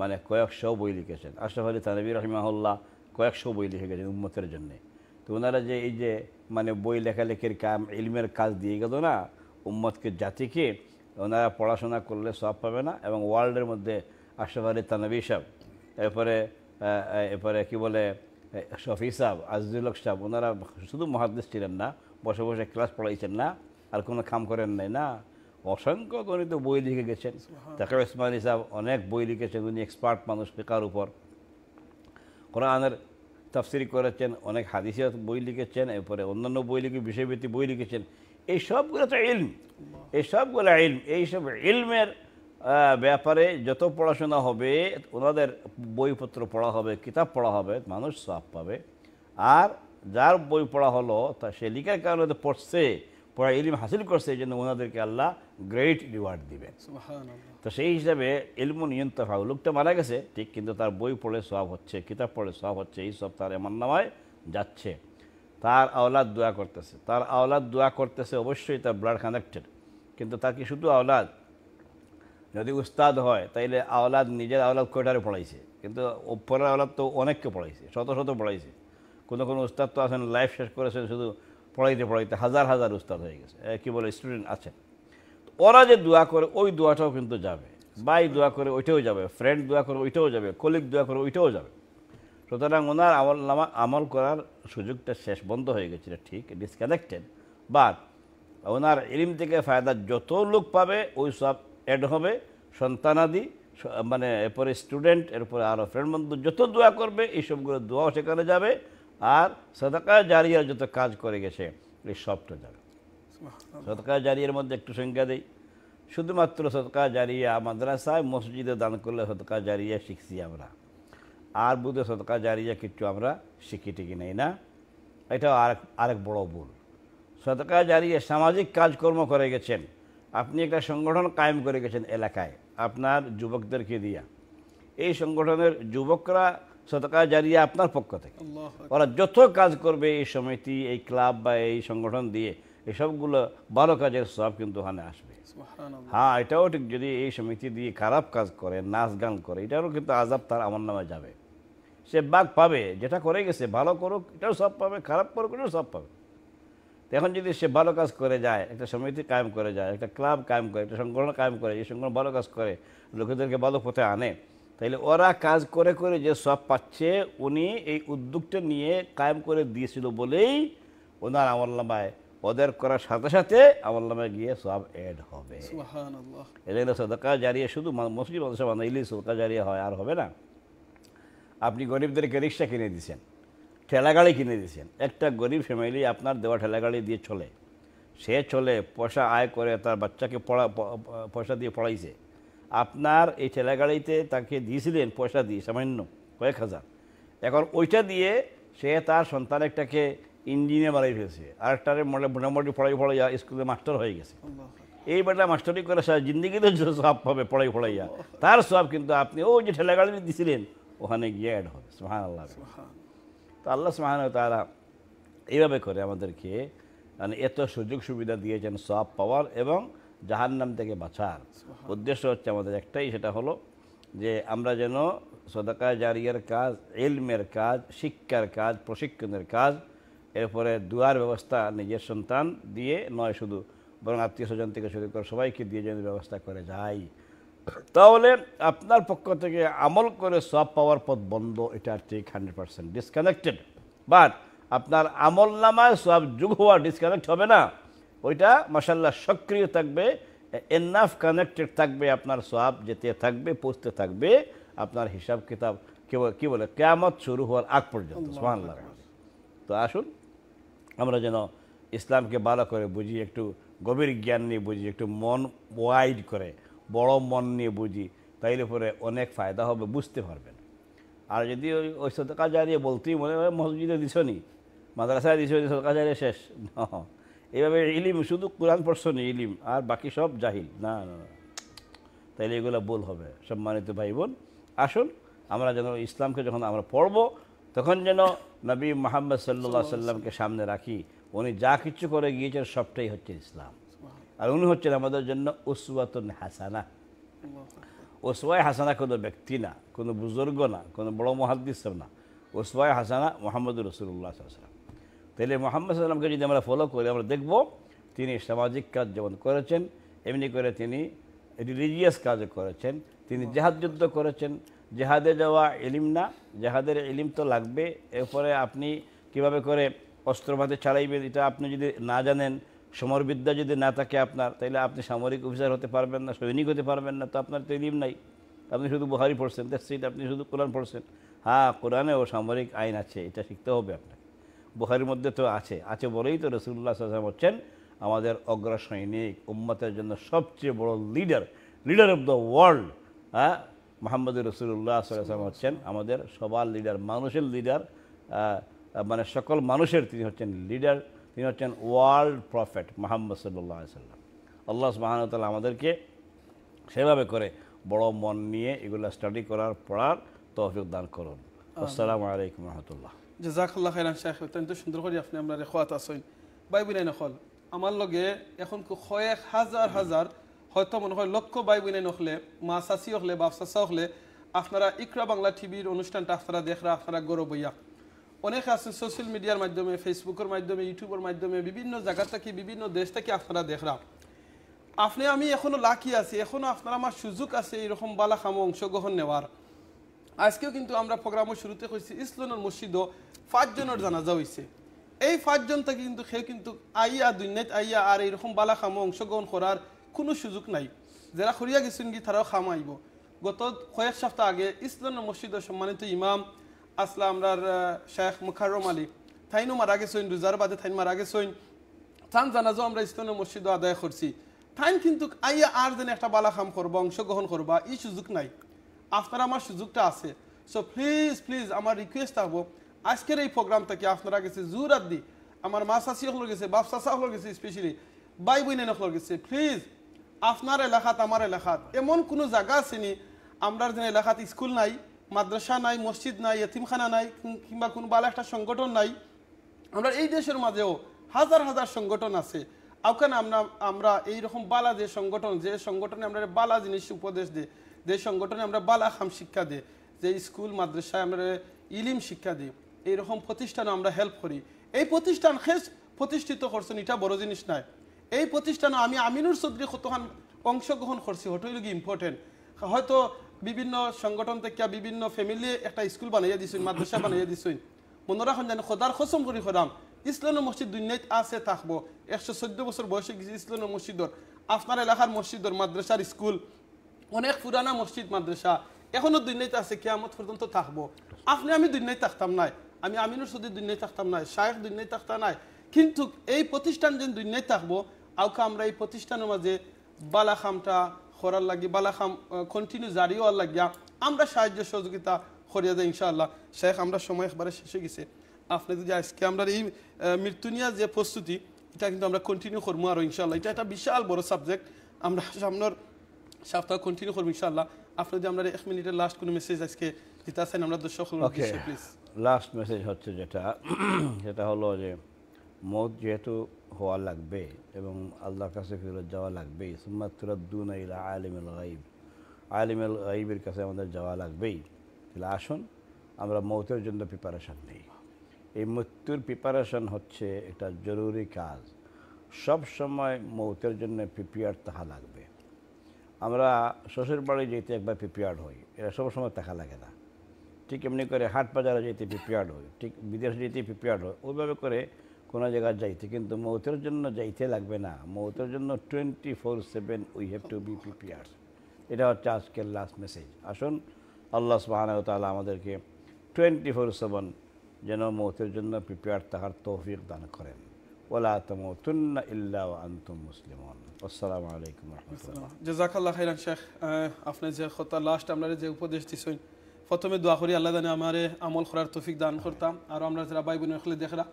মানে কয়েকশো বই লিখেছেন আশরাফ আলী তানবী রহিমাহুল্লাহ কয়েকশো বই লিখে গেছেন উন্মতের জন্যে তো ওনারা যে এই যে মানে বই লেখালেখির কাম ইলমের কাজ দিয়ে গেল না উম্মতকে জাতিকে ওনারা পড়াশোনা করলে সব পাবে না এবং ওয়ার্ল্ডের মধ্যে আশরাফ আলী তানবী সাহেব এরপরে এরপরে কী বলে শফি সাহ আজিজুল হক ওনারা শুধু মহাদেশ ছিলেন না বসে বসে ক্লাস পড়াইছেন না আর কোনো কাম করেন নাই না অসংখ্য গণিত বই লিখে গেছেন তাকে ইসমানি সাহ অনেক বই লিখেছেন উনি এক্সপার্ট মানুষ ফিকার উপর কোরআনের তফসিরি করেছেন অনেক হাদিসে বই লিখেছেন এরপরে অন্যান্য বই লিখে বিষয়ভিত্তিক বই লিখেছেন এই সবগুলো তো ইলম এই সবগুলো ইলম এইসব ইলমের ব্যাপারে যত পড়াশোনা হবে ওনাদের বইপত্র পড়া হবে কিতাব পড়া হবে মানুষ সাপ পাবে আর যার বই পড়া হলো তা সে লিখার কারণে পড়ছে পড়া ইলিম হাসিল করছে এই জন্য ওনাদেরকে আল্লাহ গ্রেট রিওয়ার্ড দিবেন তো সেই হিসাবে ইলমু নিয়ন্ত্রণ হয় লোকটা মারা গেছে ঠিক কিন্তু তার বই পড়ে সব হচ্ছে কিতাব পড়ে সব হচ্ছে এই সব তার এমন নামায় যাচ্ছে তার আওলাদ দোয়া করতেছে তার আওলাদ দোয়া করতেছে অবশ্যই তার ব্লাড কানেক্টেড কিন্তু তার কি শুধু আওলাদ যদি উস্তাদ হয় তাইলে আওলাদ নিজের আওলাদ কয়টারে পড়াইছে কিন্তু ওপরের আওলাদ তো অনেককে পড়াইছে শত শত পড়াইছে কোনো কোনো উস্তাদ তো আছেন লাইফ শেষ করেছেন শুধু পড়াইতে পড়াইতে হাজার হাজার উস্তাদ হয়ে গেছে কী বলে স্টুডেন্ট আছেন ওরা যে দোয়া করে ওই দোয়াটাও কিন্তু যাবে বাই দোয়া করে ওইটাও যাবে ফ্রেন্ড দোয়া করে ওইটাও যাবে কলিগ দোয়া করে ওইটাও যাবে সুতরাং ওনার আমল নামা আমল করার সুযোগটা শেষ বন্ধ হয়ে গেছিল ঠিক ডিসকানেক্টেড বাট ওনার এলিম থেকে ফায়দা যত লোক পাবে ওই সব অ্যাড হবে সন্তানাদি মানে এরপরে স্টুডেন্ট এরপরে আরও ফ্রেন্ড বন্ধু যত দোয়া করবে এই সবগুলো দোয়াও সেখানে যাবে আর সদাকা জারিয়ার যত কাজ করে গেছে এই সবটা যাবে সদকা জারিয়ার মধ্যে একটু সংখ্যা দেই শুধুমাত্র সদকা জারিয়া মাদ্রাসায় মসজিদে দান করলে সদকা জারিয়া শিখছি আমরা আর বুধে সদকা জারিয়া কিছু আমরা শিখি টিকি নেই না এটাও আরেক আরেক বড় ভুল সদকা জারিয়া সামাজিক কাজকর্ম করে গেছেন আপনি একটা সংগঠন কায়েম করে গেছেন এলাকায় আপনার যুবকদেরকে দিয়া এই সংগঠনের যুবকরা সতকা জারিয়া আপনার পক্ষ থেকে ওরা যত কাজ করবে এই সমিতি এই ক্লাব বা এই সংগঠন দিয়ে এসবগুলো ভালো কাজের সব কিন্তু ওখানে আসবে হ্যাঁ এটাও ঠিক যদি এই সমিতি দিয়ে খারাপ কাজ করে নাচ গান করে এটারও কিন্তু আজাব তার আমার নামে যাবে সে বাঘ পাবে যেটা করে গেছে ভালো করুক এটাও সব পাবে খারাপ করুক এটাও সব পাবে তো এখন যদি সে ভালো কাজ করে যায় একটা সমিতি কায়েম করে যায় একটা ক্লাব কায়েম করে একটা সংগঠন কায়েম করে এই সংগঠন ভালো কাজ করে লোকেদেরকে ভালো পথে আনে তাইলে ওরা কাজ করে করে যে সব পাচ্ছে উনি এই উদ্যোগটা নিয়ে কায়েম করে দিয়েছিল বলেই ওনার আমল্লামায় ওদের করার সাথে সাথে আমল্লামায় গিয়ে সব অ্যাড হবে এদের সদকা জারিয়ে শুধু মসজিদ মানুষের বানাইলেই সদকা জারিয়ে হয় আর হবে না আপনি গরিবদেরকে রিক্সা কিনে দিচ্ছেন ঠেলাগাড়ি কিনে দিয়েছেন একটা গরিব ফ্যামিলি আপনার দেওয়া ঠেলাগাড়ি দিয়ে চলে সে চলে পয়সা আয় করে তার বাচ্চাকে পড়া পয়সা দিয়ে পড়াইছে আপনার এই ঠেলাগাড়িতে তাকে দিয়েছিলেন পয়সা দিয়ে সামান্য কয়েক হাজার এখন ওইটা দিয়ে সে তার সন্তান একটাকে ইঞ্জিনিয়ার বাড়াই ফেলছে আরেকটারে মোটামুটি পড়াই পড়াইয়া স্কুলে মাস্টার হয়ে গেছে এই বেটা মাস্টারি করে সারা জিন্দিগিতে সব হবে পড়াই পড়াইয়া তার সব কিন্তু আপনি ও যে ঠেলাগাড়ি দিয়েছিলেন ওখানে গিয়ে অ্যাড হবে সোহান আল্লাহ তো আল্লাহ সুহান তারা এইভাবে করে আমাদেরকে মানে এত সুযোগ সুবিধা দিয়েছেন সব পাওয়ার এবং নাম থেকে বাঁচার উদ্দেশ্য হচ্ছে আমাদের একটাই সেটা হলো যে আমরা যেন সদাকা জারিয়ার কাজ এলমের কাজ শিক্ষার কাজ প্রশিক্ষণের কাজ এরপরে দুয়ার ব্যবস্থা নিজের সন্তান দিয়ে নয় শুধু বরং আত্মীয় স্বজন থেকে শুরু করে সবাইকে দিয়ে যেন ব্যবস্থা করে যায় তাহলে আপনার পক্ষ থেকে আমল করে সব পাওয়ার পথ বন্ধ এটা ঠিক হান্ড্রেড পার্সেন্ট ডিসকানেক্টেড বাট আপনার আমল নামায় সব যুগ হওয়া ডিসকানেক্ট হবে না ওইটা মাসাল্লাহ সক্রিয় থাকবে এনাফ কানেক্টেড থাকবে আপনার সব যেতে থাকবে পৌঁছতে থাকবে আপনার হিসাব কিতাব কি বলে কেয়ামত শুরু হওয়ার আগ পর্যন্ত সোহান্লাহ তো আসুন আমরা যেন ইসলামকে ভালো করে বুঝি একটু গভীর জ্ঞান নিয়ে বুঝি একটু মন ওয়াইড করে বড় মন নিয়ে বুঝি তাইলে পরে অনেক ফায়দা হবে বুঝতে পারবেন আর যদি ওই ওই সদকা জারিয়ে বলতেই মনে হয় মসজিদে দিছনি মাদ্রাসায় দিছ সদকা জারিয়ে শেষ এইভাবে ইলিম শুধু কোরআন পড়ছনি ইলিম আর বাকি সব জাহিল না না তাইলে এগুলো ভুল হবে সম্মানিত ভাই বোন আসুন আমরা যেন ইসলামকে যখন আমরা পড়ব তখন যেন নবী মোহাম্মদ সাল্লা সাল্লামকে সামনে রাখি উনি যা কিছু করে গিয়েছেন সবটাই হচ্ছে ইসলাম আর উনি হচ্ছেন আমাদের জন্য ওসুয়াত হাসানা ওসুয়াই হাসানা কোনো ব্যক্তি না কোনো বুজুর্গ না কোনো বড় মহাদ্দিস না ওসুয়াই হাসানা মোহাম্মদ রসুল্লাহ সাল্লাম তাহলে মোহাম্মদ সাল্লামকে যদি আমরা ফলো করি আমরা দেখব তিনি সামাজিক কাজ যেমন করেছেন এমনি করে তিনি রিলিজিয়াস কাজও করেছেন তিনি জেহাদ যুদ্ধ করেছেন জেহাদে যাওয়া এলিম না জেহাদের এলিম তো লাগবে এরপরে আপনি কিভাবে করে অস্ত্রপাতি ছাড়াইবেন এটা আপনি যদি না জানেন সমরবিদ্যা যদি না থাকে আপনার তাহলে আপনি সামরিক অফিসার হতে পারবেন না সৈনিক হতে পারবেন না তো আপনার তেলিম নাই আপনি শুধু বহারি পড়ছেন সিট আপনি শুধু কোরআন পড়ছেন হ্যাঁ কোরআনে ও সামরিক আইন আছে এটা শিখতে হবে আপনাকে বুহারির মধ্যে তো আছে আছে বলেই তো রসুল্লাহ সাজাম হচ্ছেন আমাদের অগ্র সৈনিক উম্মতের জন্য সবচেয়ে বড় leader leader of the world হ্যাঁ মোহাম্মদ রসুল্লাহ সাল্লাম হচ্ছেন আমাদের সবার লিডার মানুষের লিডার মানে সকল মানুষের তিনি হচ্ছেন লিডার তিনি হচ্ছেন ওয়ার্ল্ড প্রফেট মোহাম্মদ সাল্লাহ সাল্লাম আল্লাহ সুবাহানতাল আমাদেরকে সেভাবে করে বড় মন নিয়ে এগুলো স্টাডি করার পড়ার তহফিক দান করুন আসসালামু আলাইকুম রহমতুল্লাহ জাজাকাল্লাহ খাইরান শাহ অত্যন্ত সুন্দর করে আপনি আমরা খোয়াত আসেন বাই বিনাই নখল আমার লগে এখন কয়েক হাজার হাজার হয়তো মনে হয় লক্ষ বাই বিনাই নখলে মা সাসি হলে বাপ সাসা হলে আপনারা ইকরা বাংলা টিভির অনুষ্ঠানটা আপনারা দেখরা আপনারা গৌরবইয়া অনেক আছে সোশ্যাল মিডিয়ার মাধ্যমে ফেসবুকের মাধ্যমে ইউটিউবের মাধ্যমে বিভিন্ন জায়গা থেকে বিভিন্ন দেশ থেকে আপনারা দেখলাম আপনি আমি এখনো লাকি আছি এখনো আপনার আমার সুযোগ আছে এরকম বালা খামো অংশগ্রহণ নেওয়ার আজকেও কিন্তু আমরা প্রোগ্রামের শুরুতে কইছি ইসলামের মসজিদও পাঁচজনের জানাজা হয়েছে এই পাঁচজন থেকে কিন্তু সে কিন্তু আইয়া দুনিয়াত আইয়া আর এইরকম বালা খামো অংশগ্রহণ করার কোনো সুযোগ নাই যারা খরিয়া গেছেন কি তারাও খামাইব গত কয়েক সপ্তাহ আগে ইসলামের মসজিদের সম্মানিত ইমাম আসলা আমরার শেখ মুখারম আলী থাইনও মারা গেছেন রোজার বাদে থাইন মারা গেছেন থান জানাজও আমরা ইসলামের মসজিদ আদায় করছি থাইন কিন্তু আইয়া আর যেন একটা বালাখাম খাম করবো অংশগ্রহণ করবা এই সুযোগ নাই আপনার আমার সুযোগটা আছে সো প্লিজ প্লিজ আমার রিকোয়েস্ট থাকবো আজকের এই প্রোগ্রামটা কি আপনারা গেছে জোর দি আমার মা চাষি হল গেছে বাপ চাষা হল গেছে স্পেশালি বাই বইনেন হল গেছে প্লিজ আপনার এলাকাত আমার এলাকাত এমন কোনো জায়গা আছে নি আমরা যেন এলাকাত স্কুল নাই মাদ্রাসা নাই মসজিদ নাই এতিমখানা নাই কিংবা কোনো ভালো একটা সংগঠন নাই আমরা এই দেশের মাঝেও হাজার হাজার সংগঠন আছে ওখানে আমরা আমরা এইরকম বালা যে সংগঠন যে সংগঠনে আমরা বালা জিনিস উপদেশ দিই যে সংগঠনে আমরা বালা খাম শিক্ষা দিই যে স্কুল মাদ্রাসায় আমরা ইলিম শিক্ষা দিই এইরকম প্রতিষ্ঠানে আমরা হেল্প করি এই প্রতিষ্ঠান শেষ প্রতিষ্ঠিত করছেন এটা বড় জিনিস নাই এই প্রতিষ্ঠানে আমি আমিনুর চৌধুরী কতখান অংশগ্রহণ করছি কি ইম্পর্টেন্ট হয়তো বিভিন্ন সংগঠন থেকে বিভিন্ন ফ্যামিলি একটা স্কুল বানাইয়া দিছুন মাদ্রাসা বানাইয়া দিছুন মনোরা সন্ধান খোদার খসম করে খোদাম ইসলামের মসজিদ দুনিয়ায় আছে থাকবো একশো চোদ্দ বছর বয়সে গেছে ইসলামের মসজিদর আপনার এলাকার মসজিদর মাদ্রাসার স্কুল অনেক পুরানা মসজিদ মাদ্রাসা এখনো দুনিয়াতে আছে কেয়ামত পর্যন্ত থাকবো আপনি আমি দুনিয়ায় থাকতাম নাই আমি আমিনুর সদি দুনিয়ায় থাকতাম নাই শায়েখ দুনিয়ায় থাকতাম নাই কিন্তু এই প্রতিষ্ঠান যেন দুনিয়ায় থাকবো আউকে আমরা এই প্রতিষ্ঠানের মাঝে বালা খামটা হরার লাগি বালা খাম কন্টিনিউ জারিও আর লাগিয়া আমরা সাহায্য সহযোগিতা করিয়া যাই ইনশাআল্লাহ শেখ আমরা সময় একবারে শেষ হয়ে গেছে আপনি যদি আজকে আমরা এই মৃত্যু নিয়ে যে প্রস্তুতি এটা কিন্তু আমরা কন্টিনিউ করবো আরও ইনশাআল্লাহ এটা একটা বিশাল বড় সাবজেক্ট আমরা সামনের সপ্তাহ কন্টিনিউ করবো ইনশাআল্লাহ আপনি যদি আমরা এক মিনিটের লাস্ট কোনো মেসেজ আজকে দিতে আসেন আমরা দর্শক লাস্ট মেসেজ হচ্ছে যেটা সেটা হলো যে মদ যেহেতু হওয়া লাগবে এবং আল্লাহর কাছে ফেরত যাওয়া লাগবেই সুম্মা তুরাদ্দুন ইলা আলিমুল গাইব আলিমুল গাইবের কাছে আমাদের যাওয়া লাগবেই তাহলে আসুন আমরা মৌতের জন্য প্রিপারেশান নেই এই মৃত্যুর প্রিপারেশান হচ্ছে একটা জরুরি কাজ সব সময় মৌতের জন্য প্রিপেয়ার তাহা লাগবে আমরা শ্বশুর বাড়ি যেতে একবার প্রিপেয়ার্ড হই এটা সবসময় দেখা লাগে না ঠিক এমনি করে হাট বাজারে যেতে প্রিপেয়ার্ড হই ঠিক বিদেশ যেতে প্রিপেয়ার্ড হয় ওইভাবে করে কোনো জায়গায় যাইতে কিন্তু মৌতের জন্য যাইতে লাগবে না মৌতের জন্য twenty four seven we have to be prepare এটা হচ্ছে আজকের লাস্ট মেসেজ আসুন আল্লাহ সুবাহানাও তালা আমাদেরকে টোয়েন্টি ফোর সেভেন যেন মৌতের জন্য প্রিপেয়ার তাহার তৌফিক দান করেন ওলা আলাইকুম যে লাস্ট যে উপদেশ প্রথমে দোয়া করি আল্লাহ আমারে আমল করার তৌফিক দান করতাম আর আমরা যারা ভাই বোন দেখরা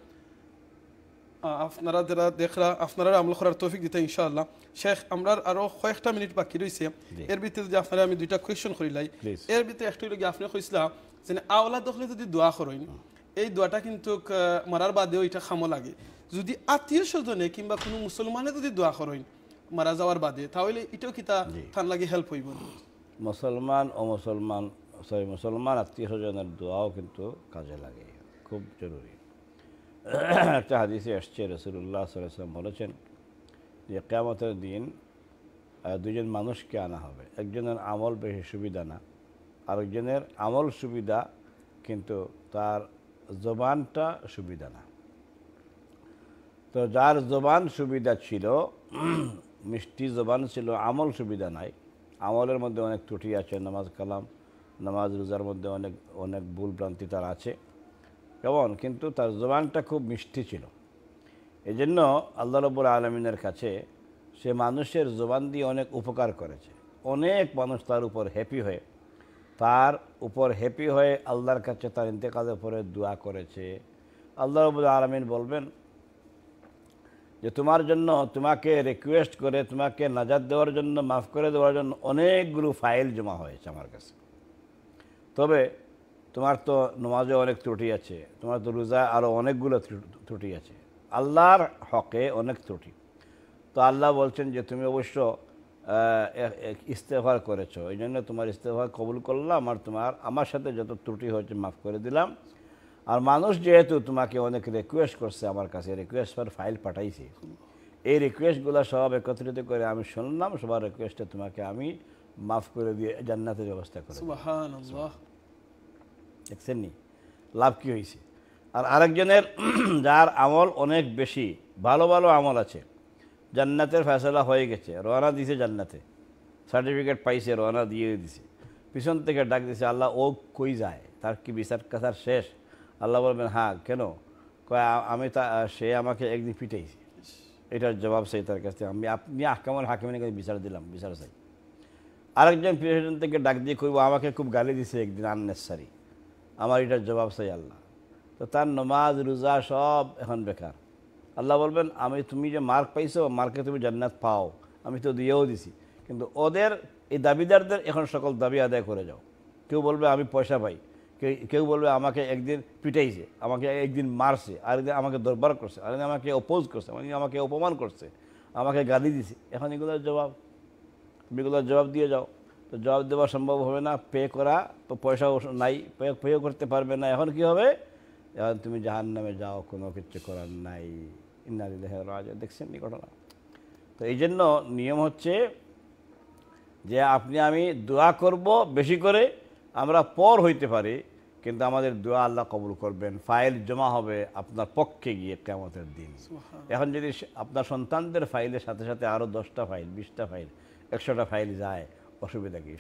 আপনারা যারা দেখরা আপনারা আমল করার তৌফিক দিতে ইনশাআল্লাহ শেখ আমরা আরো কয়েকটা মিনিট বাকি রয়েছে এর ভিতরে যে আপনারা আমি দুইটা কোয়েশন লাই এর ভিতরে একটু লোক আপনি কইছিলাম যে আওলা দখলে যদি দোয়া করেন এই দোয়াটা কিন্তু মারার বাদেও এটা খামো লাগে যদি আত্মীয় স্বজনে কিংবা কোনো মুসলমানে যদি দোয়া করেন মারা যাওয়ার বাদে তাহলে এটাও কি তা থান লাগে হেল্প হইব মুসলমান ও মুসলমান সরি মুসলমান আত্মীয় স্বজনের দোয়াও কিন্তু কাজে লাগে খুব জরুরি একটা হাদিসে আসছে রসুল্লাহ সাল্লাম বলেছেন যে কেমতের দিন দুজন মানুষকে আনা হবে একজনের আমল বেশি সুবিধা না আরেকজনের আমল সুবিধা কিন্তু তার জবানটা সুবিধা না তো যার জবান সুবিধা ছিল মিষ্টি জবান ছিল আমল সুবিধা নাই আমলের মধ্যে অনেক ত্রুটি আছে নামাজ কালাম নামাজ রোজার মধ্যে অনেক অনেক ভুল ভ্রান্তি তার আছে কেমন কিন্তু তার জবানটা খুব মিষ্টি ছিল এই জন্য আল্লাহ রবুল আলমিনের কাছে সে মানুষের জবান দিয়ে অনেক উপকার করেছে অনেক মানুষ তার উপর হ্যাপি হয়ে তার উপর হ্যাপি হয়ে আল্লাহর কাছে তার ইন্তেকালের পরে দোয়া করেছে আল্লাহ রবুল আলমিন বলবেন যে তোমার জন্য তোমাকে রিকোয়েস্ট করে তোমাকে নাজাদ দেওয়ার জন্য মাফ করে দেওয়ার জন্য অনেকগুলো ফাইল জমা হয়েছে আমার কাছে তবে তোমার তো নমাজে অনেক ত্রুটি আছে তোমার তো রোজায় আরও অনেকগুলো ত্রুটি আছে আল্লাহর হকে অনেক ত্রুটি তো আল্লাহ বলছেন যে তুমি অবশ্য ইস্তেফার করেছো এই জন্য তোমার ইস্তেফার কবুল করলাম আর তোমার আমার সাথে যত ত্রুটি হয়েছে মাফ করে দিলাম আর মানুষ যেহেতু তোমাকে অনেক রিকোয়েস্ট করছে আমার কাছে রিকোয়েস্ট ফর ফাইল পাঠাইছি এই রিকোয়েস্টগুলো সব একত্রিত করে আমি শুনলাম সবার রিকোয়েস্টে তোমাকে আমি মাফ করে দিয়ে জান্নাতের ব্যবস্থা করি দেখছেন নি লাভ কী হয়েছে আর আরেকজনের যার আমল অনেক বেশি ভালো ভালো আমল আছে জান্নাতের ফেসলা হয়ে গেছে রওনা দিছে জান্নাতে সার্টিফিকেট পাইছে রওনা দিয়ে দিছে পিছন থেকে ডাক দিছে আল্লাহ ও কই যায় তার কি বিচার কাছার শেষ আল্লাহ বলবেন হ্যাঁ কেন কয় আমি তা সে আমাকে একদিন পিটাইছে এটার জবাব সেই তার কাছ থেকে আমি আপনি আহকামুল হাকিমের কাছে বিচার দিলাম বিচার চাই আরেকজন প্রেসিডেন্ট থেকে ডাক দিয়ে কইব আমাকে খুব গালি দিছে একদিন আননেসারি আমার এটার জবাব চাই আল্লাহ তো তার নমাজ রোজা সব এখন বেকার আল্লাহ বলবেন আমি তুমি যে মার্ক পাইছো মার্কে তুমি জান্নাত পাও আমি তো দিয়েও দিছি কিন্তু ওদের এই দাবিদারদের এখন সকল দাবি আদায় করে যাও কেউ বলবে আমি পয়সা পাই কেউ বলবে আমাকে একদিন পিটাইছে আমাকে একদিন মারছে আরেকদিন আমাকে দরবার করছে আরেকদিন আমাকে অপোজ করছে আমাকে অপমান করছে আমাকে গালি দিছে এখন এগুলোর জবাব তুমি এগুলোর জবাব দিয়ে যাও তো জব দেওয়া সম্ভব হবে না পে করা তো পয়সাও নাই পে পেও করতে পারবে না এখন কি হবে এখন তুমি জাহান নামে যাও কোনো কিছু করার নাই ইন্নাদি রাজ দেখছেন নি ঘটনা তো এই জন্য নিয়ম হচ্ছে যে আপনি আমি দোয়া করব বেশি করে আমরা পর হইতে পারি কিন্তু আমাদের দোয়া আল্লাহ কবুল করবেন ফাইল জমা হবে আপনার পক্ষে গিয়ে কেমতের দিন এখন যদি আপনার সন্তানদের ফাইলের সাথে সাথে আরও দশটা ফাইল বিশটা ফাইল একশোটা ফাইল যায় অসুবিধা কী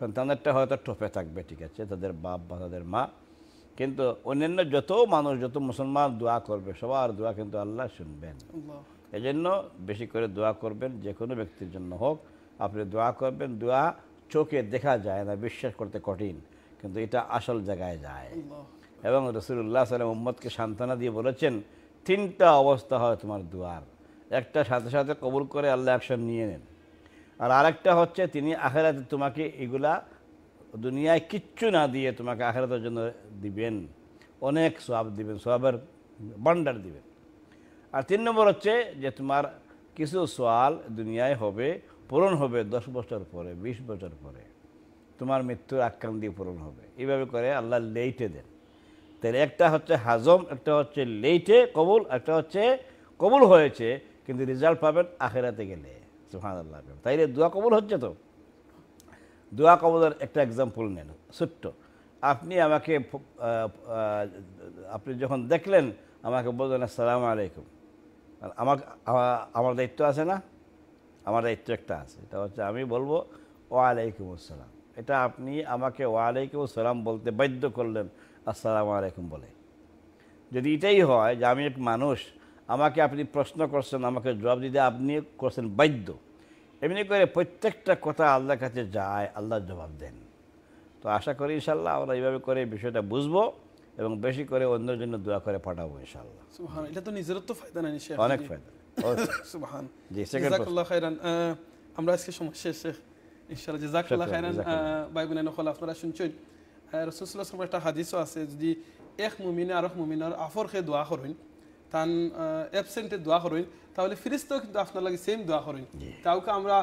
সন্তানেরটা হয়তো টোপে থাকবে ঠিক আছে তাদের বাপ বা তাদের মা কিন্তু অন্যান্য যত মানুষ যত মুসলমান দোয়া করবে সবার দোয়া কিন্তু আল্লাহ শুনবেন এজন্য বেশি করে দোয়া করবেন যে কোনো ব্যক্তির জন্য হোক আপনি দোয়া করবেন দোয়া চোখে দেখা যায় না বিশ্বাস করতে কঠিন কিন্তু এটা আসল জায়গায় যায় এবং রসুল্লাহ সাল্লাম মোহাম্মদকে সান্ত্বনা দিয়ে বলেছেন তিনটা অবস্থা হয় তোমার দোয়ার একটা সাথে সাথে কবুল করে আল্লাহ অ্যাকশন নিয়ে নেন আর আরেকটা হচ্ছে তিনি আখেরাতে তোমাকে এগুলা দুনিয়ায় কিচ্ছু না দিয়ে তোমাকে আখেরাতের জন্য দিবেন অনেক সোয়াব দিবেন সোয়াবের বান্ডার দিবেন আর তিন নম্বর হচ্ছে যে তোমার কিছু সোয়াল দুনিয়ায় হবে পূরণ হবে দশ বছর পরে ২০ বছর পরে তোমার মৃত্যুর আক্রান্ত দিয়ে পূরণ হবে এইভাবে করে আল্লাহ লেইটে দেন তাহলে একটা হচ্ছে হাজম একটা হচ্ছে লেইটে কবুল একটা হচ্ছে কবুল হয়েছে কিন্তু রেজাল্ট পাবেন আখেরাতে গেলে সুহান তাইলে দোয়া কবল হচ্ছে তো দোয়া কবলের একটা এক্সাম্পল নেন ছোট্ট আপনি আমাকে আপনি যখন দেখলেন আমাকে বললেন আসসালাম আলাইকুম আমার আমার দায়িত্ব আছে না আমার দায়িত্ব একটা আছে এটা হচ্ছে আমি বলবো ওয়ালাইকুম আসসালাম এটা আপনি আমাকে ওয়ালাইকুম আসসালাম বলতে বাধ্য করলেন আসসালাম আলাইকুম বলে যদি এটাই হয় যে আমি এক মানুষ আমাকে আপনি প্রশ্ন করছেন আমাকে জবাব দিতে আপনি করছেন বাধ্য এমনি করে প্রত্যেকটা কথা আল্লাহর কাছে যায় আল্লাহ জবাব দেন তো আশা করি ইনশাল্লাহ আমরা এইভাবে করে বিষয়টা বুঝবো এবং বেশি করে অন্যের জন্য দোয়া করে পাঠাবো ইনশাল্লাহ এটা তো নিজের তো ফায়দা নাই অনেক ফায়দা সুবহান আমরা আজকে সময় শেষ শেখ খাইরান আপনারা শুনছেন রসুল একটা হাদিসও আছে যদি এক মুমিনে আর এক আফর খেয়ে দোয়া করেন তান অ্যাবসেন্টে দোয়া করেন তাহলে ফিরিস্তেও কিন্তু আপনার লাগে সেম দোয়া করেন কাউকে আমরা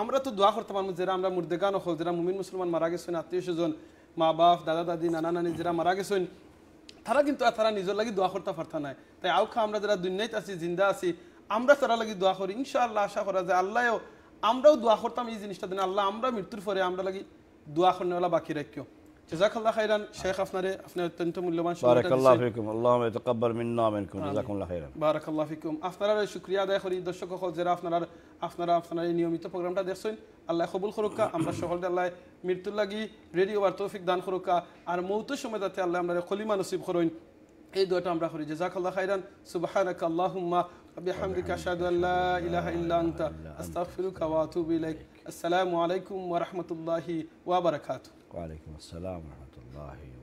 আমরা তো দোয়া করতে পারবো যারা আমরা মুর্দেগান হোক যারা মুমিন মুসলমান মারা গেছেন আত্মীয় স্বজন মা বাপ দাদা দাদি নানা নানি যারা মারা গেছেন তারা কিন্তু তারা নিজের লাগি দোয়া করতে পারতা নাই তাই আউখা আমরা যারা দুনিয়াতে আছি জিন্দা আছি আমরা তারা লাগি দোয়া করি ইনশাআল্লাহ আশা করা যায় আল্লাহও আমরাও দোয়া করতাম এই জিনিসটা দিন আল্লাহ আমরা মৃত্যুর পরে আমরা লাগি দোয়া করেন বাকি রাখিও جزاك الله خيرا شيخ افناري افناري تنت মূল্যবান সময় بارك الله فيكم اللهم يتقبل منا منكم جزاكم الله خيرا بارك الله فيكم আপনারা শুকরিয়া আদায় করি দর্শক সকল যারা আপনারা আপনারা আপনারা নিয়মিত প্রোগ্রামটা দেখছেন আল্লাহ কবুল করুকা আমরা সকলকে আল্লাহ মৃত্যুর লাগি রেডি ওভার তৌফিক দান করুকা আর মৌতের সময় যাতে আল্লাহ আমরা খলিমা নসিব করুন এই দোয়াটা আমরা করি জাজাকাল্লাহ খাইরান সুবহানাক আল্লাহুম্মা বিহামদিকা আশহাদু আল্লা ইলাহা ইল্লা আনতা আস্তাগফিরুকা ওয়া আতুবু ইলাইক আসসালামু আলাইকুম ওয়া রাহমাতুল্লাহি ওয়া বারাকাতুহু وعليكم السلام ورحمة الله